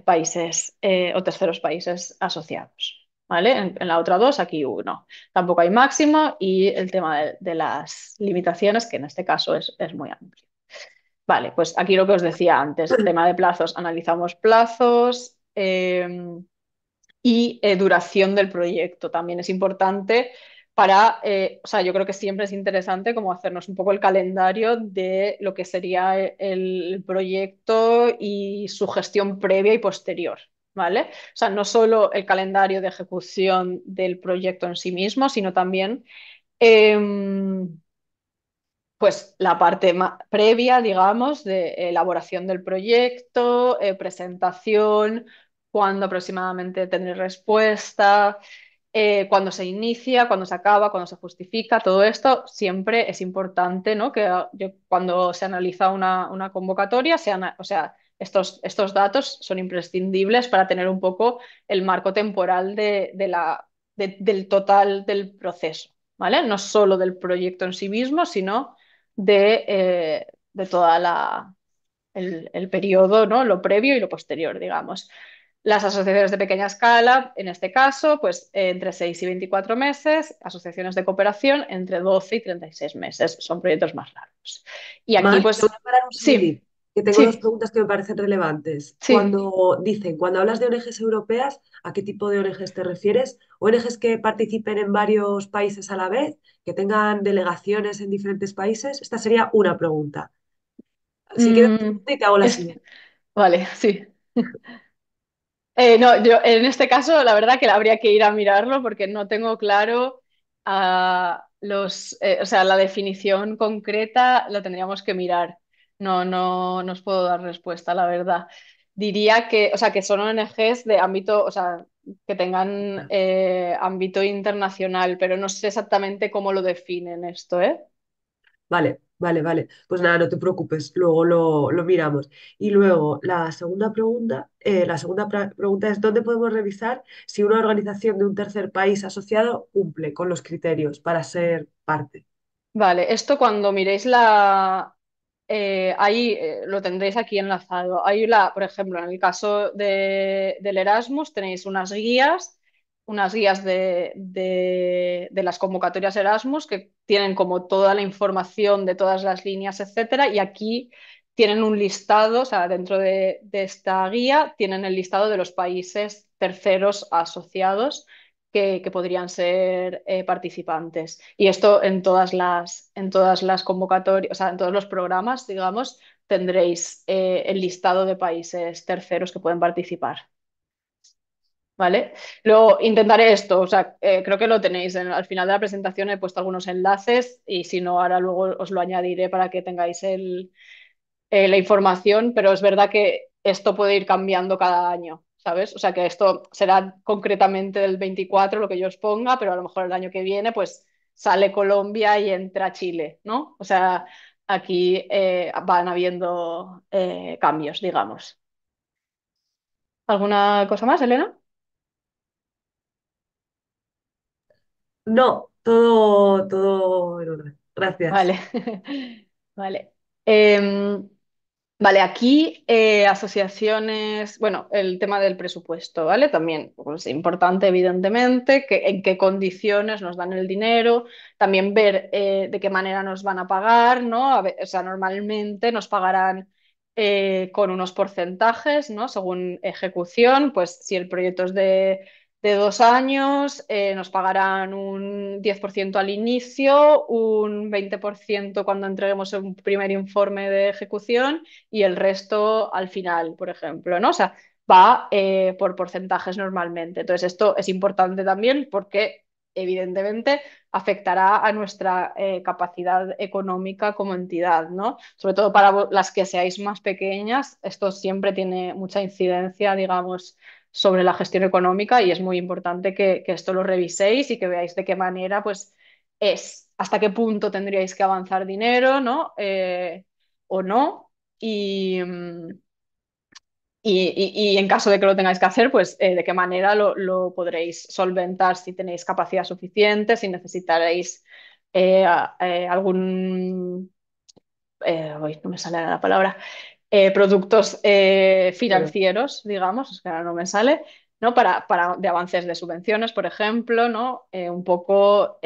países o terceros países asociados. ¿vale? En, la otra dos, aquí uno. Tampoco hay máximo y el tema de, las limitaciones, que en este caso es, muy amplio. Vale, pues aquí lo que os decía antes, el tema de plazos, analizamos plazos. Em, y eh, duración del proyecto también es importante para, eh, o sea, yo creo que siempre es interesante como hacernos un poco el calendario de lo que sería eh, el proyecto y su gestión previa y posterior, ¿vale? O sea, no solo el calendario de ejecución del proyecto en sí mismo, sino también em, pues la parte previa, digamos, de elaboración del proyecto, eh, presentación, cuándo aproximadamente tener respuesta, cuando eh, cuándo se inicia, cuándo se acaba, cuándo se justifica, todo esto siempre es importante, ¿no? Que cuando se analiza una, convocatoria, o sea, estos, estos datos son imprescindibles para tener un poco el marco temporal de, la, del total del proceso, ¿vale? No solo del proyecto en sí mismo, sino de, todo eh, toda la, el, periodo, ¿no? Lo previo y lo posterior, digamos. Las asociaciones de pequeña escala, en este caso, pues eh, entre 6 y 24 meses, asociaciones de cooperación entre 12 y 36 meses, son proyectos más largos. Y aquí, pues. sí tengo dos preguntas que me parecen relevantes. Cuando dicen, cuando hablas de ONGs europeas, ¿a qué tipo de ONGs te refieres? ¿ONGs que participen en varios países a la vez, que tengan delegaciones en diferentes países? Esta sería una pregunta. Si que mm, te hago la siguiente. Vale, sí. *laughs* Eh, no, yo en este caso, la verdad que habría que ir a mirarlo porque no tengo claro. Ah, los, eh, o sea, la definición concreta la tendríamos que mirar. No, no, os puedo dar respuesta, la verdad. Diría que, o sea, que son ONGs de ámbito, o sea, que tengan eh, ámbito internacional, pero no sé exactamente cómo lo definen esto, ¿eh? Vale, vale, vale. Pues nada, no te preocupes, luego lo, miramos. Y luego la segunda pregunta, eh, la segunda pregunta es ¿dónde podemos revisar si una organización de un tercer país asociado cumple con los criterios para ser parte? Vale, esto cuando miréis la, eh, ahí eh, lo tendréis aquí enlazado. Ahí, por ejemplo, en el caso del Erasmus tenéis unas guías, unas guías de, las convocatorias Erasmus que tienen como toda la información de todas las líneas, etcétera, y aquí tienen un listado, o sea, dentro de, esta guía tienen el listado de los países terceros asociados que, podrían ser eh, participantes. Y esto en todas las, en todas las convocatorias, o sea, en todos los programas, digamos, tendréis eh, el listado de países terceros que pueden participar. ¿Vale? Luego intentaré esto, o sea, eh, creo que lo tenéis. al final de la presentación he puesto algunos enlaces y si no, ahora luego os lo añadiré para que tengáis la información, pero es verdad que esto puede ir cambiando cada año. ¿sabes? O sea que esto será concretamente el 24 lo que yo os ponga, pero a lo mejor el año que viene pues sale Colombia y entra Chile, ¿no? O sea, aquí eh, van habiendo eh, cambios, digamos. ¿Alguna cosa más, Elena? No, todo, todo en orden. Gracias. Vale, *laughs* vale. Em, Vale, aquí eh, asociaciones, bueno, el tema del presupuesto, ¿vale? También es pues, importante, evidentemente, que, en qué condiciones nos dan el dinero, también ver eh, de qué manera nos van a pagar, ¿no? A ver, o sea, normalmente nos pagarán eh, con unos porcentajes, ¿no? Según ejecución, pues si el proyecto es de de dos años, eh, nos pagarán un 10% al inicio, un 20% cuando entreguemos un primer informe de ejecución y el resto al final, por ejemplo, ¿no? O sea, va eh, por porcentajes normalmente. Entonces, esto es importante también porque evidentemente afectará a nuestra eh, capacidad económica como entidad, ¿no? Sobre todo para las que seáis más pequeñas, esto siempre tiene mucha incidencia, digamos, sobre la gestión económica y es muy importante que, esto lo reviséis y que veáis de qué manera pues, es, hasta qué punto tendríais que avanzar dinero ¿no? Eh, o no. Mm, y, y, en caso de que lo tengáis que hacer, pues eh, de qué manera lo, podréis solventar si tenéis capacidad suficiente, si necesitaréis eh, algún... no me sale la palabra. Eh, productos eh, financieros, digamos, es que ahora no me sale, ¿no? Para, para de avances de subvenciones, por ejemplo, ¿no? Eh, un poco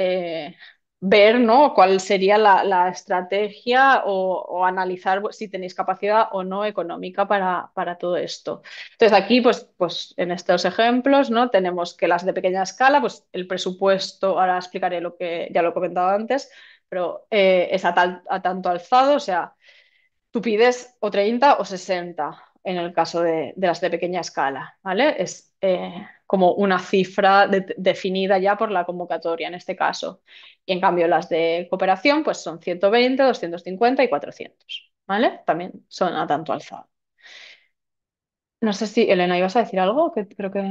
ver, ¿no? Cuál sería la, estrategia o, analizar si tenéis capacidad o no económica para, para todo esto. Entonces, aquí, pues, pues en estos ejemplos, ¿no? Tenemos que las de pequeña escala, pues el presupuesto, ahora explicaré lo que ya lo he comentado antes, pero es a tanto alzado, o sea, tú pides o 30 o 60 en el caso de, las de pequeña escala, ¿vale? Es eh, como una cifra definida ya por la convocatoria en este caso. Y en cambio las de cooperación, pues son 120, 250 y 400, ¿vale? También son a tanto alzado. No sé si, Elena, ¿ibas a decir algo? Que creo que...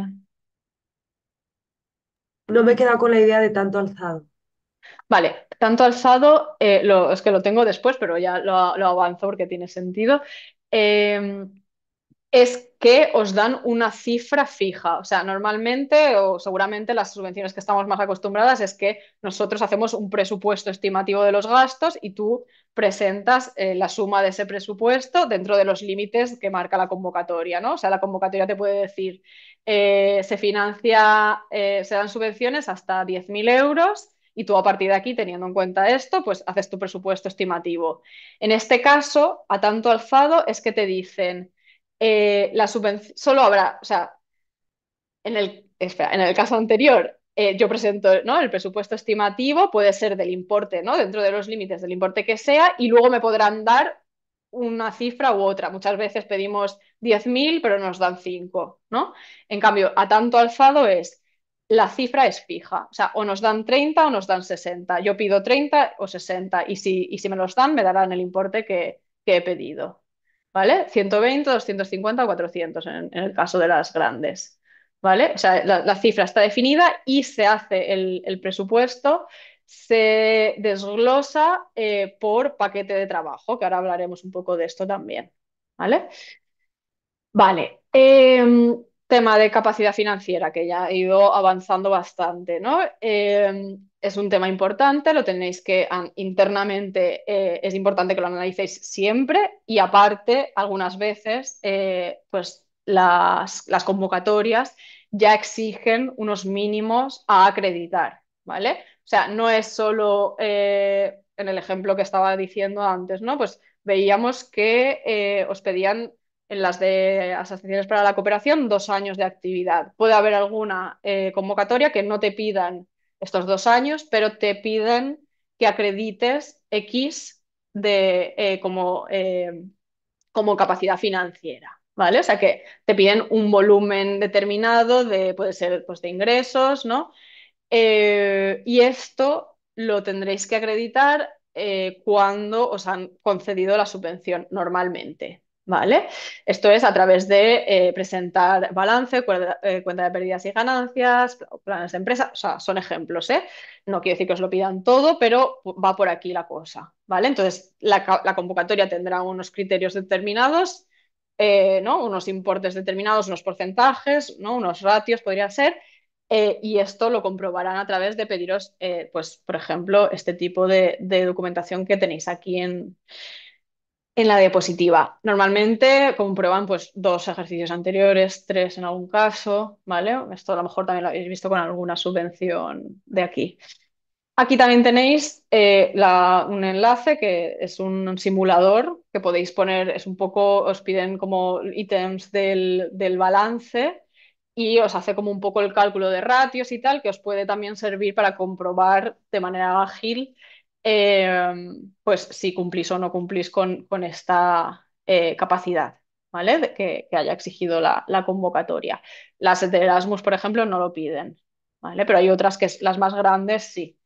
No me he quedado con la idea de tanto alzado. Vale, tanto alzado, eh, es que lo tengo después, pero ya lo, lo avanzo porque tiene sentido. Em, es que os dan una cifra fija. O sea, normalmente o seguramente las subvenciones que estamos más acostumbradas es que nosotros hacemos un presupuesto estimativo de los gastos y tú presentas eh, la suma de ese presupuesto dentro de los límites que marca la convocatoria, ¿no? O sea, la convocatoria te puede decir, eh, se financia, se dan subvenciones hasta 10.000 euros y tú a partir de aquí, teniendo en cuenta esto, pues haces tu presupuesto estimativo. En este caso, a tanto alzado es que te dicen, eh, la subvención, solo habrá, o sea, en el, en el caso anterior, eh, yo presento ¿no? el presupuesto estimativo, puede ser del importe, ¿no? dentro de los límites del importe que sea, y luego me podrán dar una cifra u otra. Muchas veces pedimos 10.000, pero nos dan 5. ¿no? En cambio, a tanto alzado es la cifra es fija. O sea, o nos dan 30 o nos dan 60. Yo pido 30 o 60 y si, me los dan, me darán el importe que, he pedido. ¿Vale? 120, 250 o 400 en, el caso de las grandes. ¿Vale? O sea, la, cifra está definida y se hace el, presupuesto, se desglosa eh, por paquete de trabajo, que ahora hablaremos un poco de esto también. ¿Vale? Vale. Em, tema de capacidad financiera, que ya ha ido avanzando bastante, ¿no? Em, es un tema importante, lo tenéis que internamente, eh, es importante que lo analicéis siempre y aparte, algunas veces, eh, pues las, las, convocatorias ya exigen unos mínimos a acreditar, ¿vale? O sea, no es solo eh, en el ejemplo que estaba diciendo antes, ¿no? Pues veíamos que os pedían en las de asociaciones para la cooperación, dos años de actividad. Puede haber alguna eh, convocatoria que no te pidan estos dos años, pero te piden que acredites X de, eh, eh, como, capacidad financiera. ¿Vale? O sea que te piden un volumen determinado de, puede ser pues, de ingresos, ¿no? y esto lo tendréis que acreditar cuando os han concedido la subvención normalmente, ¿Vale? Esto es a través de eh, presentar balance, eh, cuenta de pérdidas y ganancias, planes de empresa, o sea, son ejemplos, ¿eh? No quiero decir que os lo pidan todo, pero va por aquí la cosa, ¿vale? Entonces, la, convocatoria tendrá unos criterios determinados, Unos importes determinados, unos porcentajes, Unos ratios podría ser, y esto lo comprobarán a través de pediros, pues, por ejemplo, este tipo de documentación que tenéis aquí en, en la diapositiva. Normalmente comprueban pues dos ejercicios anteriores, tres en algún caso, ¿vale? Esto a lo mejor también lo habéis visto con alguna subvención de aquí. Aquí también tenéis eh, la, un enlace que es un simulador que podéis poner, es un poco, os piden como ítems del, del balance y os hace como un poco el cálculo de ratios y tal, que os puede también servir para comprobar de manera ágil Em, pues si cumplís o no cumplís con, esta eh, capacidad. ¿Vale? que, haya exigido la, convocatoria. Las de Erasmus, por ejemplo, no lo piden, ¿vale? Pero hay otras que las más grandes sí.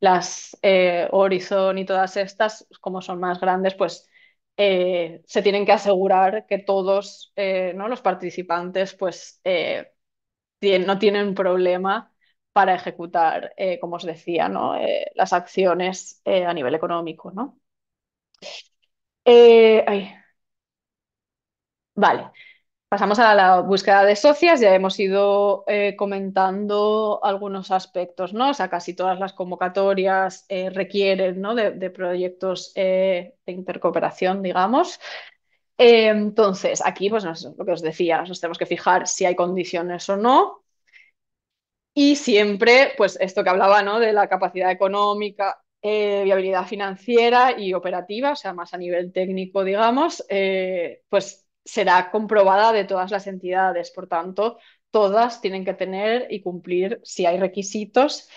Las eh, Horizon y todas estas, como son más grandes, pues eh, se tienen que asegurar que todos ¿no? los participantes pues, no tienen problema para ejecutar, eh, como os decía, ¿no? Eh, las acciones eh, a nivel económico. ¿no? Vale, pasamos a la búsqueda de socias. Ya hemos ido comentando algunos aspectos, ¿no? O sea, casi todas las convocatorias requieren ¿no? de, proyectos de intercooperación, digamos. Entonces, aquí, pues lo que os decía, nos tenemos que fijar si hay condiciones o no, y siempre, pues esto que hablaba, ¿no? De la capacidad económica, eh, viabilidad financiera y operativa, o sea, más a nivel técnico, digamos, eh, pues será comprobada de todas las entidades. Por tanto, todas tienen que tener y cumplir, si hay requisitos,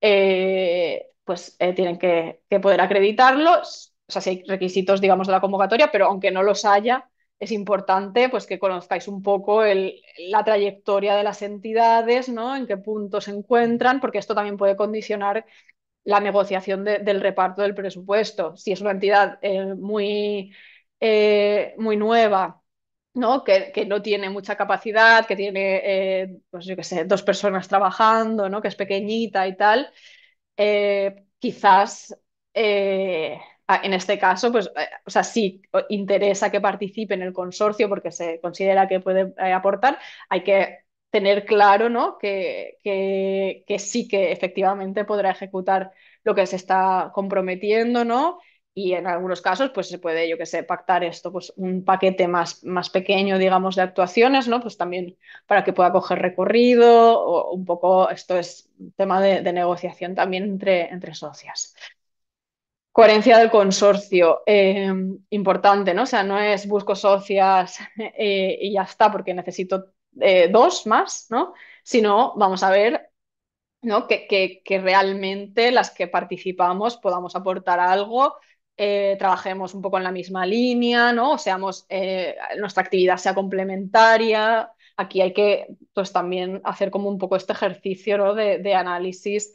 eh, pues tienen que poder acreditarlos, o sea, si hay requisitos, digamos, de la convocatoria, pero aunque no los haya, es importante pues, que conozcáis un poco el, la trayectoria de las entidades, ¿no? en qué punto se encuentran, porque esto también puede condicionar la negociación del reparto del presupuesto. Si es una entidad eh, muy, eh, muy nueva, ¿no? Que, no tiene mucha capacidad, que tiene, eh, pues yo sé, dos personas trabajando, ¿no? que es pequeñita y tal, quizás Ah, en este caso, pues, eh, o sea, si interesa que participe en el consorcio porque se considera que puede eh, aportar, hay que tener claro ¿no? que, sí que efectivamente podrá ejecutar lo que se está comprometiendo, ¿no? y en algunos casos pues se puede, yo que sé, pactar esto, pues un paquete más, más pequeño, digamos, de actuaciones, ¿no? Pues también para que pueda coger recorrido o un poco, esto es tema de, negociación también entre, entre socias coherencia del consorcio, eh, importante, ¿no? O sea, no es busco socias *laughs* eh, y ya está, porque necesito eh, dos más, ¿no? Sino vamos a ver ¿no? que, realmente las que participamos podamos aportar algo. trabajemos un poco en la misma línea, ¿no? O seamos, nuestra actividad sea complementaria. Aquí hay que, pues, también hacer como un poco este ejercicio, ¿no? de análisis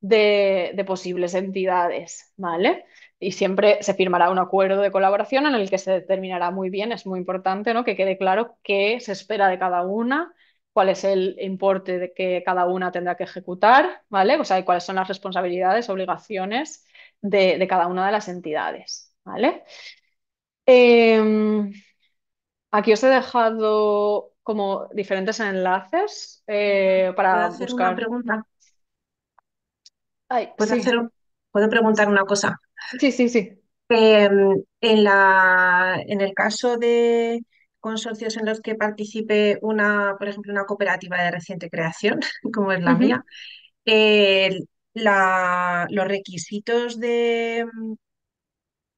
de, posibles entidades, ¿vale? Y siempre se firmará un acuerdo de colaboración en el que se determinará muy bien, es muy importante, ¿no? Que quede claro qué se espera de cada una, cuál es el importe de que cada una tendrá que ejecutar, ¿vale? O sea, cuáles son las responsabilidades, obligaciones de, cada una de las entidades, ¿vale? Em, aquí os he dejado como diferentes enlaces eh, para buscar. ¿Puedo, ¿Puedo preguntar una cosa? Sí, sí, sí. Em, en la, en el caso de consorcios en los que participe una, por ejemplo, una cooperativa de reciente creación, *laughs* como es la mía, los requisitos de,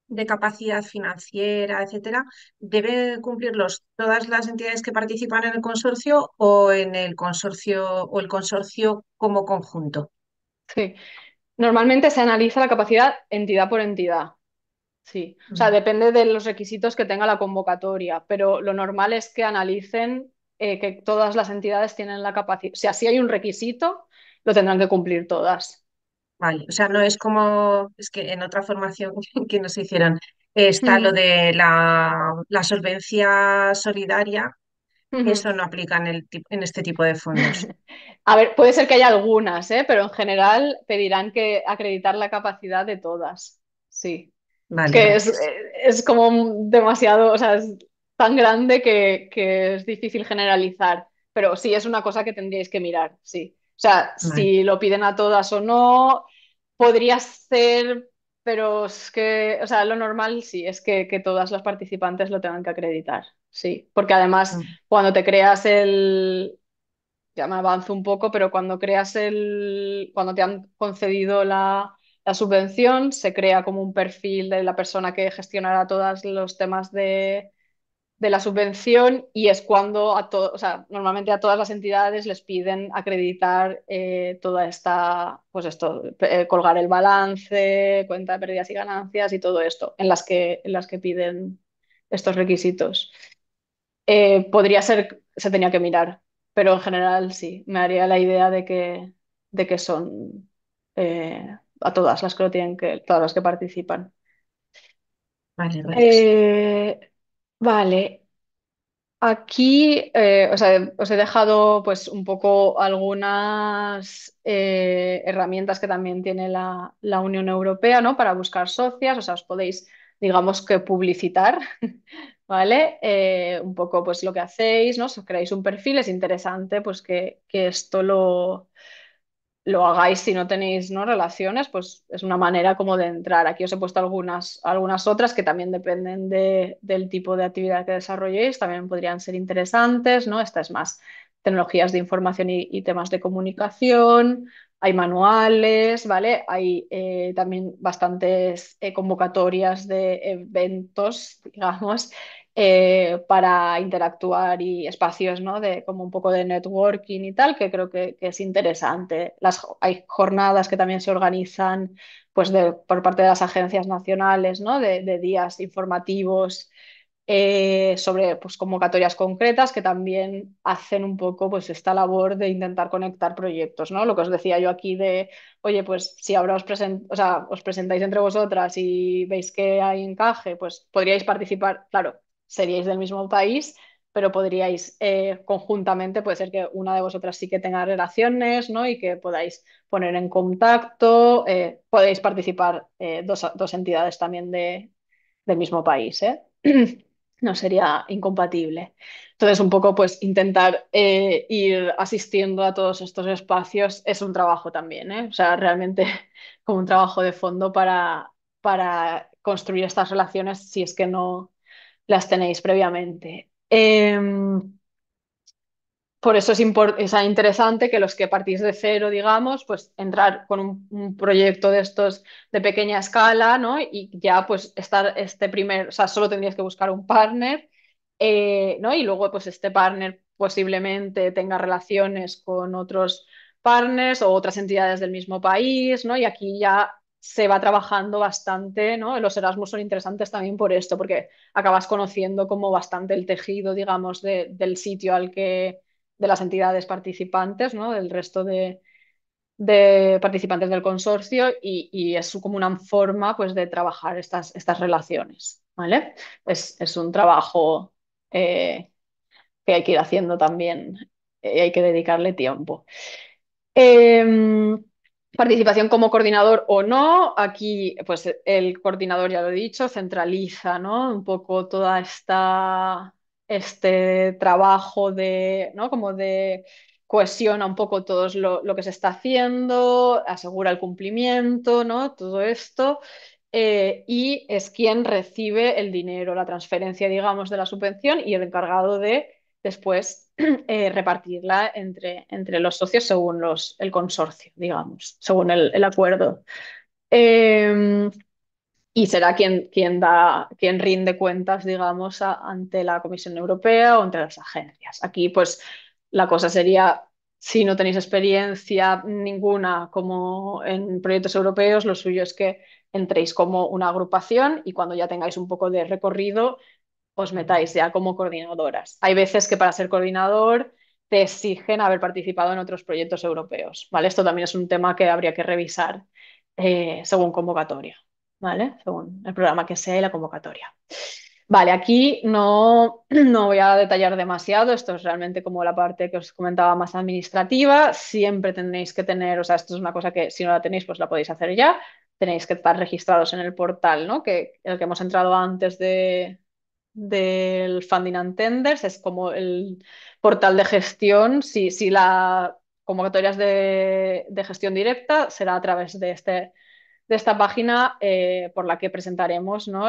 de capacidad financiera, etcétera, ¿deben cumplirlos todas las entidades que participan en el consorcio o en el consorcio o el consorcio como conjunto? Sí. Normalmente se analiza la capacidad entidad por entidad. Sí. O sea, depende de los requisitos que tenga la convocatoria, pero lo normal es que analicen eh, que todas las entidades tienen la capacidad. si así hay un requisito, lo tendrán que cumplir todas. Vale, o sea, no es como, es que en otra formación *laughs* que nos hicieron, está lo de la solvencia solidaria, eso *laughs* no aplica en, en, este tipo de fondos. *laughs* A ver, puede ser que haya algunas, ¿eh? pero en general pedirán que acreditar la capacidad de todas. Sí. Vale. Que eh, es, como demasiado, o sea, es tan grande que, es difícil generalizar. Pero sí, es una cosa que tendríais que mirar, sí. O sea, si lo piden a todas o no, podría ser pero es que, o sea, lo normal sí, es que, todas las participantes lo tengan que acreditar, sí. Porque además, mm. cuando te creas el, ya me avanzo un poco, pero cuando creas el, cuando te han concedido la, la subvención, se crea como un perfil de la persona que gestionará todos los temas de, de la subvención y es cuando a o sea, normalmente a todas las entidades les piden acreditar eh, toda esta, pues esto, eh, colgar el balance, cuenta de pérdidas y ganancias y todo esto, en las que, en las que piden estos requisitos. Eh, podría ser, se tenía que mirar, pero en general sí, me haría la idea de que, de que son a todas las que tienen que, todas las que participan. Vale, Vale, aquí eh, os he, dejado pues un poco algunas eh, herramientas que también tiene la, la Unión Europea, ¿no? Para buscar socias, o sea, os podéis, digamos que publicitar, *laughs* ¿vale? Eh, un poco pues lo que hacéis, ¿no? os creáis un perfil, es interesante pues que, que esto lo lo hagáis si no tenéis ¿no? relaciones, pues es una manera como de entrar. Aquí os he puesto algunas, algunas otras que también dependen del tipo de actividad que desarrolléis, también podrían ser interesantes, ¿no? Esta es más tecnologías de información y, temas de comunicación, hay manuales, ¿vale? Hay eh, también bastantes eh, convocatorias de eventos, *laughs* digamos, eh, para interactuar y espacios ¿no? de como un poco de networking y tal, que creo que, es interesante. hay jornadas que también se organizan pues por parte de las agencias nacionales, ¿no? de, días informativos. Eh, sobre pues, convocatorias concretas que también hacen un poco pues, esta labor de intentar conectar proyectos, ¿no? Lo que os decía yo aquí de, oye, pues si ahora os, os presentáis entre vosotras y veis que hay encaje, pues podríais participar, claro, seríais del mismo país, pero podríais eh, conjuntamente, puede ser que una de vosotras sí que tenga relaciones, ¿no? Y que podáis poner en contacto, eh, podéis participar eh, dos, entidades también del mismo país, *clears throat* No sería incompatible. Entonces, un poco, pues, intentar ir asistiendo a todos estos espacios es un trabajo también, O sea, realmente *laughs* como un trabajo de fondo para, para construir estas relaciones si es que no, las tenéis previamente. Em, por eso es, interesante que los que partís de cero, digamos, pues entrar con un, proyecto de estos de pequeña escala, ¿no? Y ya pues estar este primer, o sea, solo tendrías que buscar un partner, eh, ¿no? Y luego pues este partner posiblemente tenga relaciones con otros partners o otras entidades del mismo país, ¿no? Y aquí ya se va trabajando bastante, ¿no? Los Erasmus son interesantes también por esto, porque acabas conociendo como bastante el tejido, digamos, del sitio al que, de las entidades participantes, ¿no? Del resto de, participantes del consorcio y, y, es como una forma, pues, de trabajar estas, estas relaciones, ¿vale? Es, un trabajo eh, que hay que ir haciendo también eh, y hay que dedicarle tiempo. Em, participación como coordinador o no, aquí pues el coordinador, ya lo he dicho, centraliza ¿no? un poco todo este trabajo de, ¿no? Como de cohesiona un poco todo lo, que se está haciendo, asegura el cumplimiento, ¿no? Todo esto. Eh, y es quien recibe el dinero, la transferencia, digamos, de la subvención y el encargado de después *clears throat* Eh, repartirla entre, entre los socios según los, el consorcio, digamos, según el, acuerdo. Em, y será quien, quien, da, rinde cuentas, digamos, ante la Comisión Europea o entre las agencias. Aquí, pues, la cosa sería, si no tenéis experiencia ninguna como en proyectos europeos, lo suyo es que entréis como una agrupación y cuando ya tengáis un poco de recorrido, os metáis ya como coordinadoras. Hay veces que para ser coordinador te exigen haber participado en otros proyectos europeos, ¿vale? Esto también es un tema que habría que revisar eh, según convocatoria, ¿vale? Según el programa que sea y la convocatoria. Vale, aquí no, *clears throat* no voy a detallar demasiado, esto es realmente como la parte que os comentaba más administrativa, siempre tendréis que tener, o sea, esto es una cosa que si no la tenéis, pues la podéis hacer ya, tenéis que estar registrados en el portal, ¿no? Que el que hemos entrado antes de, del Funding and Tenders, es como el portal de gestión. Si, la convocatorias de, de, gestión directa será a través de, este, de esta página eh, por la que presentaremos ¿no?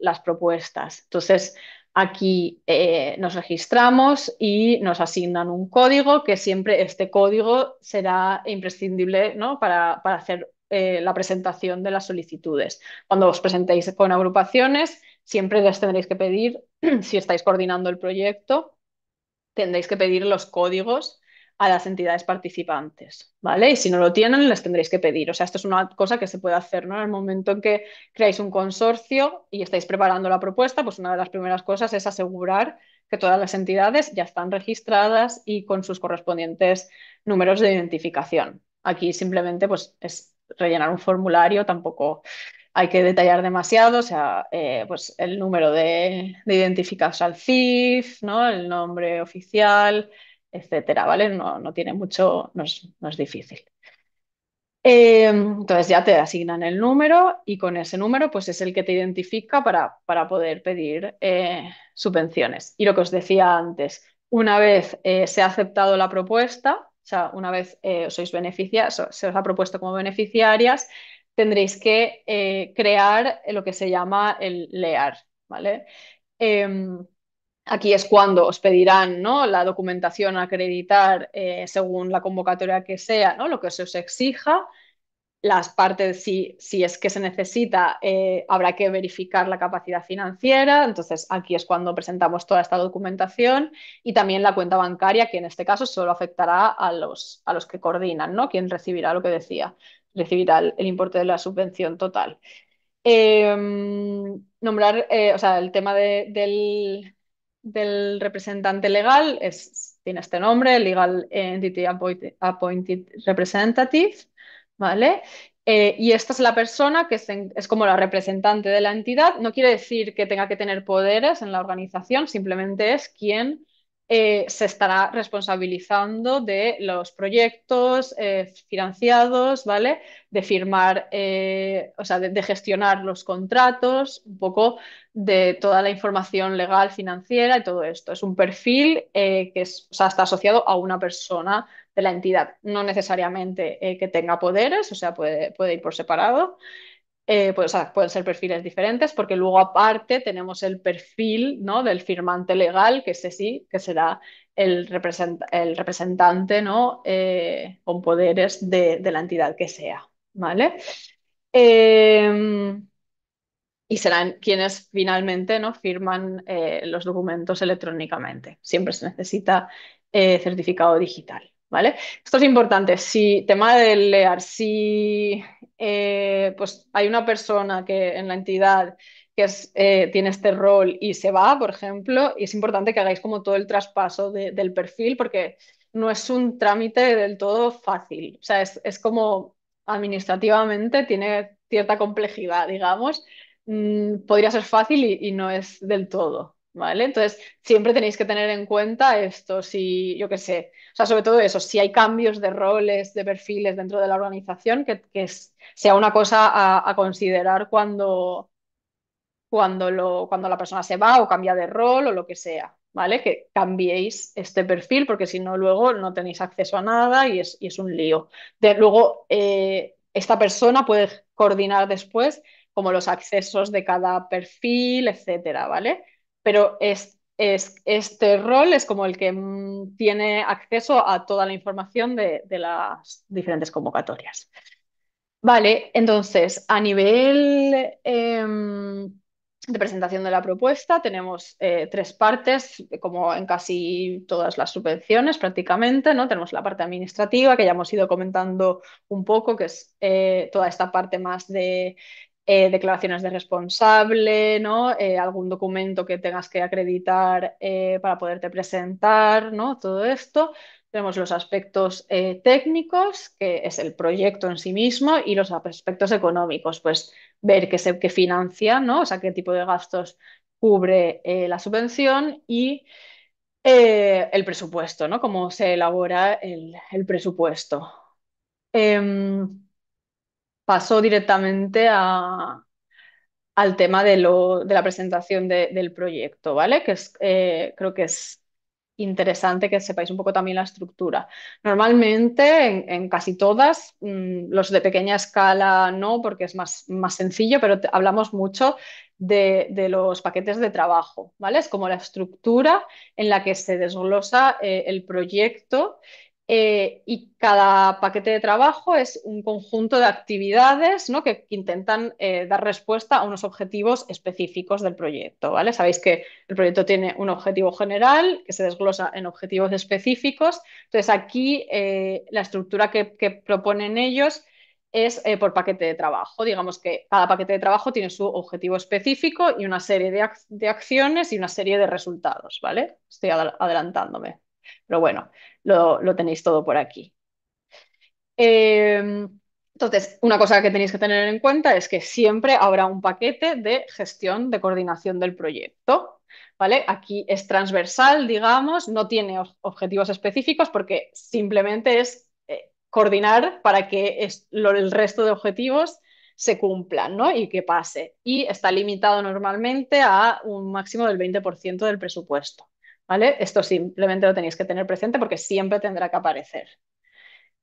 las propuestas. Entonces, aquí eh, nos registramos y nos asignan un código, que siempre este código será imprescindible para, hacer eh, la presentación de las solicitudes. Cuando os presentéis con agrupaciones, Siempre les tendréis que pedir, *clears throat* si estáis coordinando el proyecto, tendréis que pedir los códigos a las entidades participantes, ¿vale? Y si no lo tienen, les tendréis que pedir. O sea, esto es una cosa que se puede hacer, ¿no? En el momento en que creáis un consorcio y estáis preparando la propuesta, pues una de las primeras cosas es asegurar que todas las entidades ya están registradas y con sus correspondientes números de identificación. Aquí simplemente pues, es rellenar un formulario, tampoco hay que detallar demasiado, o sea, eh, pues el número de, identificados al CIF, ¿no? el nombre oficial, etcétera, ¿vale? No, no tiene mucho, no es, difícil. Eh, entonces ya te asignan el número y con ese número pues es el que te identifica para, poder pedir eh, subvenciones. Y lo que os decía antes, una vez se ha aceptado la propuesta, o sea, una vez sois se os ha propuesto como beneficiarias, tendréis que eh, crear lo que se llama el LEAR, ¿vale? Em, aquí es cuando os pedirán ¿no? la documentación a acreditar eh, según la convocatoria que sea, ¿no? lo que se os exija. Las partes, si, si es que se necesita, eh, habrá que verificar la capacidad financiera. Entonces, aquí es cuando presentamos toda esta documentación y también la cuenta bancaria, que en este caso solo afectará a los, a los que coordinan, ¿no? Quien recibirá lo que decía recibirá el, importe de la subvención total. Em, nombrar, eh, o sea, el tema del, representante legal es, tiene este nombre, Legal Entity Appointed Representative, ¿vale? Eh, y esta es la persona que es, como la representante de la entidad. No quiere decir que tenga que tener poderes en la organización, simplemente es quien eh, se estará responsabilizando de los proyectos eh, financiados, ¿vale? De firmar, eh, o sea, de, gestionar los contratos, un poco de toda la información legal, financiera y todo esto. Es un perfil que está asociado a una persona de la entidad, no necesariamente que tenga poderes, o sea, puede ir por separado. Eh, pues, pueden ser perfiles diferentes, porque luego aparte tenemos el perfil del firmante legal, que ese sí, que será el, representante eh, con poderes de, la entidad que sea. ¿vale? Em, y serán quienes finalmente ¿no? firman eh, los documentos electrónicamente. Siempre se necesita certificado digital. Esto es importante. Si tema del LEAR, si eh, pues hay una persona que en la entidad que eh, tiene este rol y se va, por ejemplo, es importante que hagáis como todo el traspaso del perfil porque no es un trámite del todo fácil. O sea, es, como administrativamente tiene cierta complejidad, digamos. Mm, podría ser fácil y no es del todo, entonces, siempre tenéis que tener en cuenta esto, si, yo qué sé, o sea, sobre todo eso, si hay cambios de roles, de perfiles dentro de la organización, que, sea una cosa a, considerar cuando, cuando, lo, cuando la persona se va o cambia de rol o lo que sea, ¿vale? Que cambiéis este perfil porque si no, luego no tenéis acceso a nada y es, un lío. De, luego, eh, esta persona puede coordinar después como los accesos de cada perfil, etcétera, ¿vale? pero este rol es como el que mm, tiene acceso a toda la información de, las diferentes convocatorias. Vale, entonces, a nivel em, de presentación de la propuesta tenemos eh, tres partes, como en casi todas las subvenciones prácticamente, ¿no? Tenemos la parte administrativa, que ya hemos ido comentando un poco, que es eh, toda esta parte más de eh, declaraciones de responsable, ¿no? Eh, algún documento que tengas que acreditar eh, para poderte presentar, ¿no? Todo esto. Tenemos los aspectos técnicos, que es el proyecto en sí mismo, y los aspectos económicos, pues ver qué, qué financia, ¿no? O sea, qué tipo de gastos cubre la subvención y el presupuesto, ¿no? Cómo se elabora el, el presupuesto. Em, pasó directamente al tema de, la presentación del proyecto, ¿vale? Que eh, creo que es interesante que sepáis un poco también la estructura. Normalmente, en, casi todas, mm, los de pequeña escala no, porque es más, sencillo, pero hablamos mucho de, los paquetes de trabajo, ¿vale? Es como la estructura en la que se desglosa eh, el proyecto eh, y cada paquete de trabajo es un conjunto de actividades ¿no? que, intentan eh, dar respuesta a unos objetivos específicos del proyecto. ¿vale? Sabéis que el proyecto tiene un objetivo general que se desglosa en objetivos específicos. Entonces aquí eh, la estructura que, proponen ellos es por paquete de trabajo. Digamos que cada paquete de trabajo tiene su objetivo específico y una serie de, acciones y una serie de resultados. ¿vale? Estoy adelantándome. Pero bueno, lo, tenéis todo por aquí. Em, entonces, una cosa que tenéis que tener en cuenta es que siempre habrá un paquete de gestión de coordinación del proyecto. ¿Vale? Aquí es transversal, digamos, no tiene objetivos específicos porque simplemente es eh, coordinar para que el resto de objetivos se cumplan y que pase. Y está limitado normalmente a un máximo del 20% del presupuesto. ¿vale? Esto simplemente lo tenéis que tener presente porque siempre tendrá que aparecer.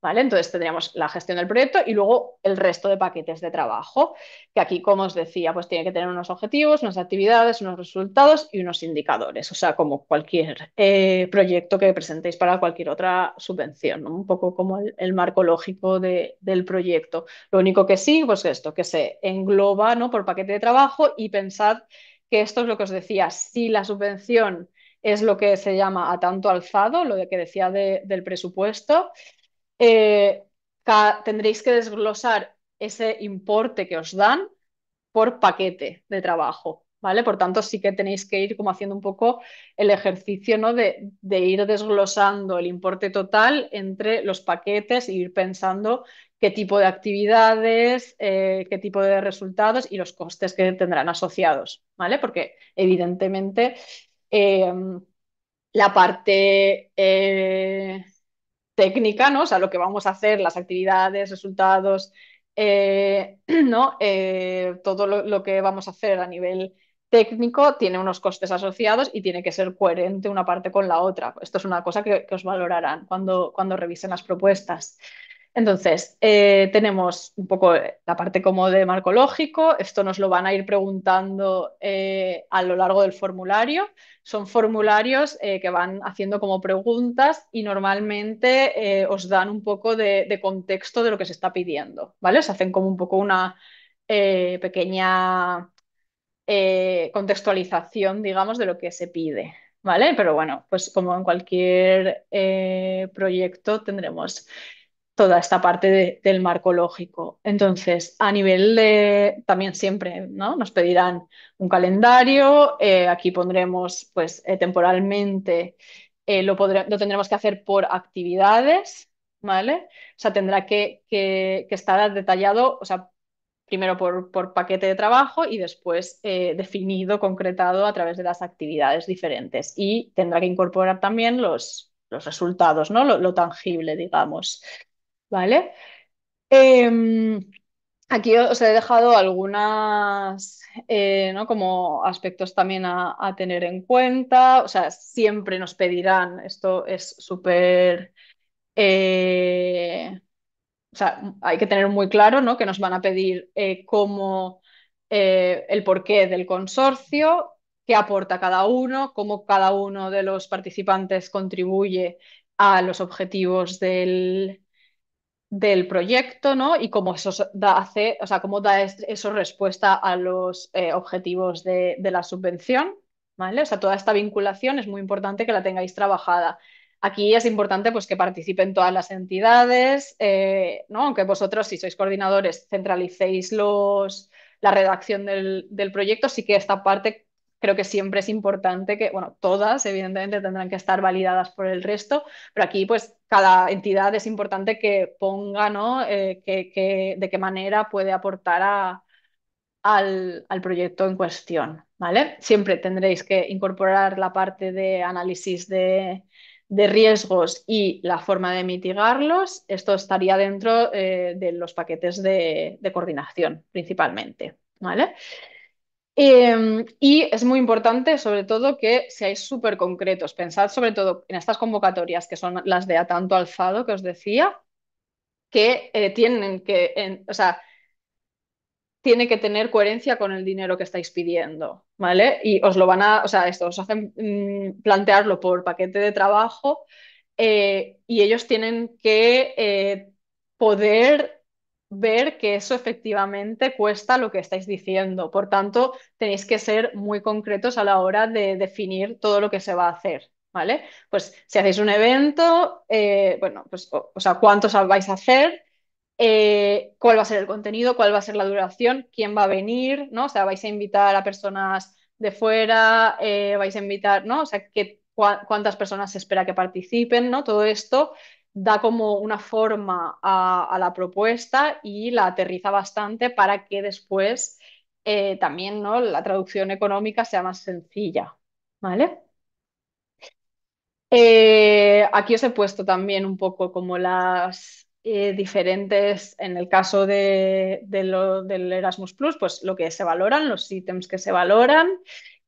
¿Vale? Entonces tendríamos la gestión del proyecto y luego el resto de paquetes de trabajo, que aquí, como os decía, pues tiene que tener unos objetivos, unas actividades, unos resultados y unos indicadores, o sea, como cualquier eh, proyecto que presentéis para cualquier otra subvención, un poco como el, marco lógico del proyecto. Lo único que sí, pues esto, que se engloba por paquete de trabajo y pensad que esto es lo que os decía, si la subvención es lo que se llama a tanto alzado, lo que decía del presupuesto. Eh, tendréis que desglosar ese importe que os dan por paquete de trabajo, ¿vale? Por tanto, sí que tenéis que ir como haciendo un poco el ejercicio, ¿no? De, ir desglosando el importe total entre los paquetes e ir pensando qué tipo de actividades, eh, qué tipo de resultados y los costes que tendrán asociados, ¿vale? Porque evidentemente Em, la parte eh, técnica, ¿no? O sea, lo que vamos a hacer, las actividades, resultados, eh, *clears throat* ¿no? Eh, todo lo, que vamos a hacer a nivel técnico tiene unos costes asociados y tiene que ser coherente una parte con la otra. Esto es una cosa que, que os valorarán cuando, cuando revisen las propuestas. Entonces, eh, tenemos un poco eh, la parte como de marco lógico. esto nos lo van a ir preguntando eh, a lo largo del formulario. Son formularios que van haciendo como preguntas y normalmente os dan un poco de, de, contexto de lo que se está pidiendo, ¿vale? Se hacen como un poco una pequeña contextualización, digamos, de lo que se pide. ¿Vale? Pero bueno, pues como en cualquier proyecto tendremos toda esta parte del marco lógico. Entonces, a nivel de, también siempre, ¿no? Nos pedirán un calendario, eh, aquí pondremos, pues, eh, temporalmente, eh, lo, lo, tendremos que hacer por actividades, ¿vale? O sea, tendrá que, estar detallado, o sea, primero por, por, paquete de trabajo y después definido, concretado a través de las actividades diferentes. Y tendrá que incorporar también los, los resultados, ¿no? lo, tangible, digamos. ¿vale? Em, aquí os he dejado algunas, eh, ¿no? Como aspectos también a, tener en cuenta. O sea, siempre nos pedirán, esto es súper... Eh, o sea, hay que tener muy claro, ¿no? Que nos van a pedir eh, el porqué del consorcio, qué aporta cada uno, cómo cada uno de los participantes contribuye a los objetivos del, del proyecto, ¿no? Y cómo eso da, hace, o sea, cómo da eso respuesta a los eh, objetivos de, la subvención, ¿vale? O sea, toda esta vinculación es muy importante que la tengáis trabajada. Aquí es importante pues, que participen todas las entidades, eh, ¿no? aunque vosotros, si sois coordinadores, centralicéis los, la redacción del, del proyecto, sí que esta parte creo que siempre es importante que, bueno, todas evidentemente tendrán que estar validadas por el resto, pero aquí pues cada entidad es importante que ponga, ¿no? Eh, que, de qué manera puede aportar a, al, proyecto en cuestión, ¿vale? Siempre tendréis que incorporar la parte de análisis de, riesgos y la forma de mitigarlos. Esto estaría dentro eh, de los paquetes de, de coordinación principalmente, ¿vale? Em, y es muy importante, sobre todo, que seáis súper concretos. Pensad, sobre todo, en estas convocatorias que son las de a tanto alzado que os decía, que eh, tienen que, o sea, tiene que tener coherencia con el dinero que estáis pidiendo, ¿vale? Y os lo van a, o sea, esto os hacen mm, plantearlo por paquete de trabajo eh, y ellos tienen que eh, poder ver que eso efectivamente cuesta lo que estáis diciendo. Por tanto, tenéis que ser muy concretos a la hora de definir todo lo que se va a hacer. ¿Vale? Pues si hacéis un evento, eh, bueno, pues, o, sea, cuántos vais a hacer, eh, cuál va a ser el contenido, cuál va a ser la duración, quién va a venir, ¿no? O sea, vais a invitar a personas de fuera, eh, vais a invitar, ¿no? O sea, cuántas personas se espera que participen, ¿no? Todo esto da como una forma a, la propuesta y la aterriza bastante para que después eh, también ¿no? la traducción económica sea más sencilla. ¿Vale? Eh, aquí os he puesto también un poco como las eh, diferentes, en el caso de, del Erasmus Plus, pues lo que se valoran, los ítems que se valoran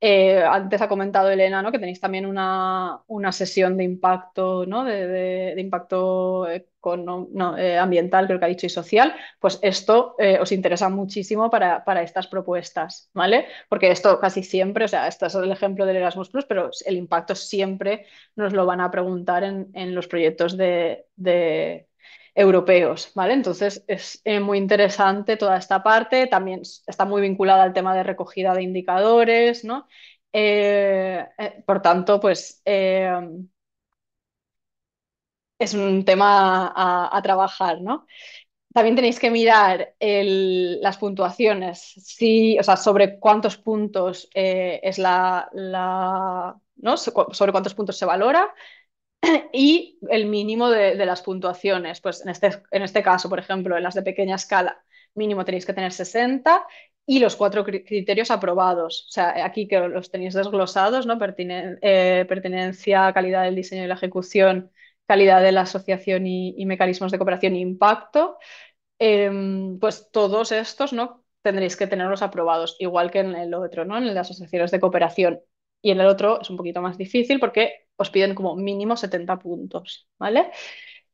eh, antes ha comentado Elena ¿no? que tenéis también una, sesión de impacto, ¿no? de, impacto eh, con eh, ambiental, creo que ha dicho, y social. Pues esto os interesa muchísimo para, estas propuestas, ¿vale? Porque esto casi siempre, o sea, este es el ejemplo del Erasmus Plus, pero el impacto siempre nos lo van a preguntar en, los proyectos de, de europeos, ¿vale? Entonces es eh, muy interesante toda esta parte, también está muy vinculada al tema de recogida de indicadores, eh, eh, por tanto, pues es un tema a, trabajar, También tenéis que mirar las puntuaciones, si, o sea, sobre cuántos puntos es sobre cuántos puntos se valora, *clears throat* y el mínimo de, las puntuaciones. Pues este, en este, caso, por ejemplo, en las de pequeña escala, mínimo tenéis que tener 60 y los cuatro criterios aprobados. O sea, aquí que los tenéis desglosados, ¿no? pertenencia, eh, calidad del diseño y la ejecución, calidad de la asociación y, mecanismos de cooperación e impacto. Em, pues todos estos, ¿no? Tendréis que tenerlos aprobados, igual que en el otro, ¿no? En las asociaciones de cooperación y en el otro es un poquito más difícil porque os piden como mínimo 70 puntos, ¿vale?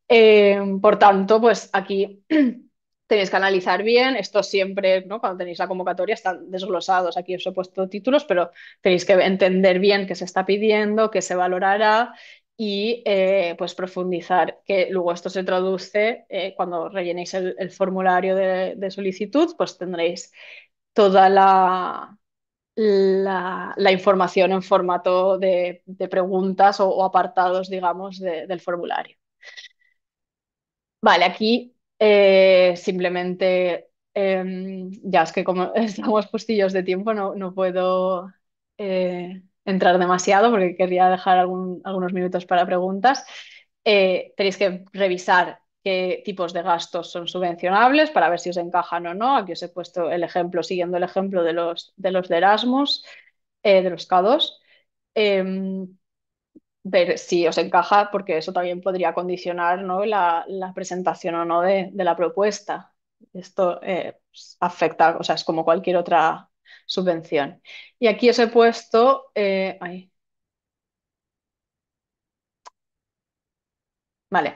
Em, por tanto, pues aquí *clears throat* tenéis que analizar bien, esto siempre, ¿no? cuando tenéis la convocatoria están desglosados, aquí os he puesto títulos, pero tenéis que entender bien qué se está pidiendo, qué se valorará y eh, pues profundizar, que luego esto se traduce eh, cuando rellenéis el, formulario de solicitud, pues tendréis toda la, la, información en formato de, preguntas o, apartados, digamos, del formulario. Vale, aquí eh, simplemente, em, ya es que como *laughs* estamos justillos de tiempo, no, no puedo eh, entrar demasiado porque quería dejar algún, algunos minutos para preguntas. Eh, tenéis que revisar qué tipos de gastos son subvencionables para ver si os encajan o no. Aquí os he puesto el ejemplo, siguiendo el ejemplo de los de, los Erasmus, eh, de los K2. Em, ver si os encaja, porque eso también podría condicionar ¿no? la, presentación o no de, la propuesta. Esto eh, pues, afecta, o sea, es como cualquier otra subvención. Y aquí os he puesto... Eh, ay. Vale,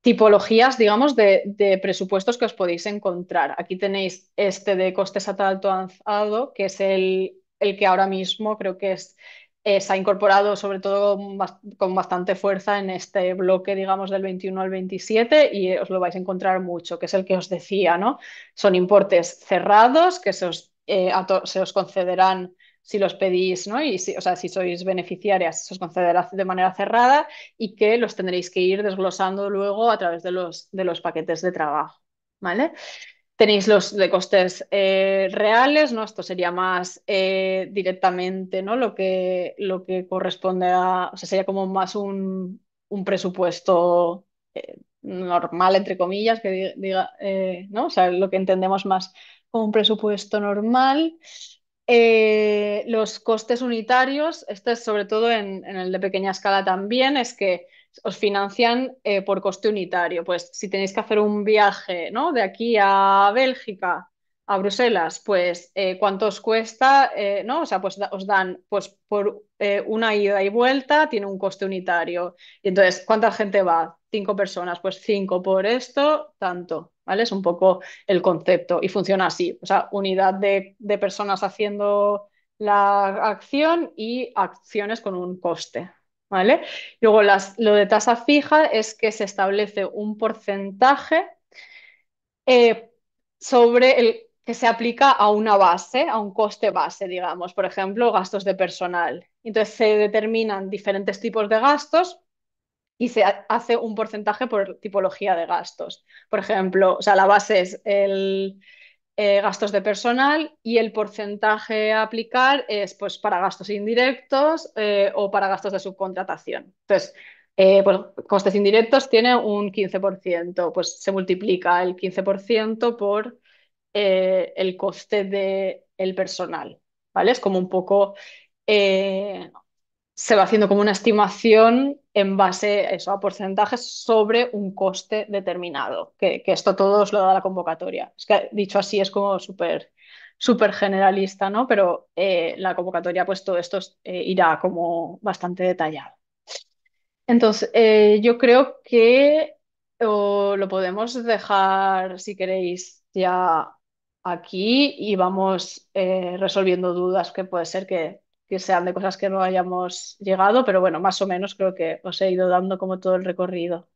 tipologías, digamos, de, presupuestos que os podéis encontrar. Aquí tenéis este de costes a alto avanzado, que es el, el, que ahora mismo creo que es, eh, se ha incorporado sobre todo con, bastante fuerza en este bloque, digamos, del 21 al 27 y os lo vais a encontrar mucho, que es el que os decía, ¿no? Son importes cerrados que se eh, se os concederán si los pedís, ¿no? Y si, o sea, si sois beneficiarias, se os concederá de manera cerrada y que los tendréis que ir desglosando luego a través de los, de los paquetes de trabajo, ¿vale? Tenéis los de costes eh, reales, ¿no? Esto sería más eh, directamente, ¿no? Lo que, lo que corresponde a, o sea, sería como más un, presupuesto eh, normal, entre comillas, que diga, ¿no? O sea, lo que entendemos más como un presupuesto normal. Eh, los costes unitarios, este es sobre todo en, el de pequeña escala también, es que os financian eh, por coste unitario. Pues si tenéis que hacer un viaje ¿no? de aquí a Bélgica a Bruselas, pues eh, cuánto os cuesta, eh, ¿no? O sea, pues os dan pues, por eh, una ida y vuelta, tiene un coste unitario. Y entonces, ¿cuánta gente va? Cinco personas, pues cinco por esto, tanto, ¿vale? Es un poco el concepto y funciona así. O sea, unidad de, de personas haciendo la acción y acciones con un coste, ¿vale? Luego, las, lo de tasa fija es que se establece un porcentaje sobre el que se aplica a una base, a un coste base, digamos, por ejemplo, gastos de personal. Entonces se determinan diferentes tipos de gastos y se hace un porcentaje por tipología de gastos. Por ejemplo, o sea, la base es el eh, gastos de personal y el porcentaje a aplicar es pues, para gastos indirectos eh, o para gastos de subcontratación. Entonces, eh, pues, costes indirectos tiene un 15%, pues se multiplica el 15% por eh, el coste del el personal, ¿vale? Es como un poco, eh, se va haciendo como una estimación en base a, porcentajes sobre un coste determinado, que, esto todo os lo da la convocatoria. Es que dicho así es como súper súper generalista, ¿no? Pero eh, la convocatoria, pues todo esto irá como bastante detallado. Entonces, yo creo que lo podemos dejar, si queréis, ya aquí y vamos eh, resolviendo dudas que puede ser que, sean de cosas que no hayamos llegado, pero bueno, más o menos creo que os he ido dando como todo el recorrido.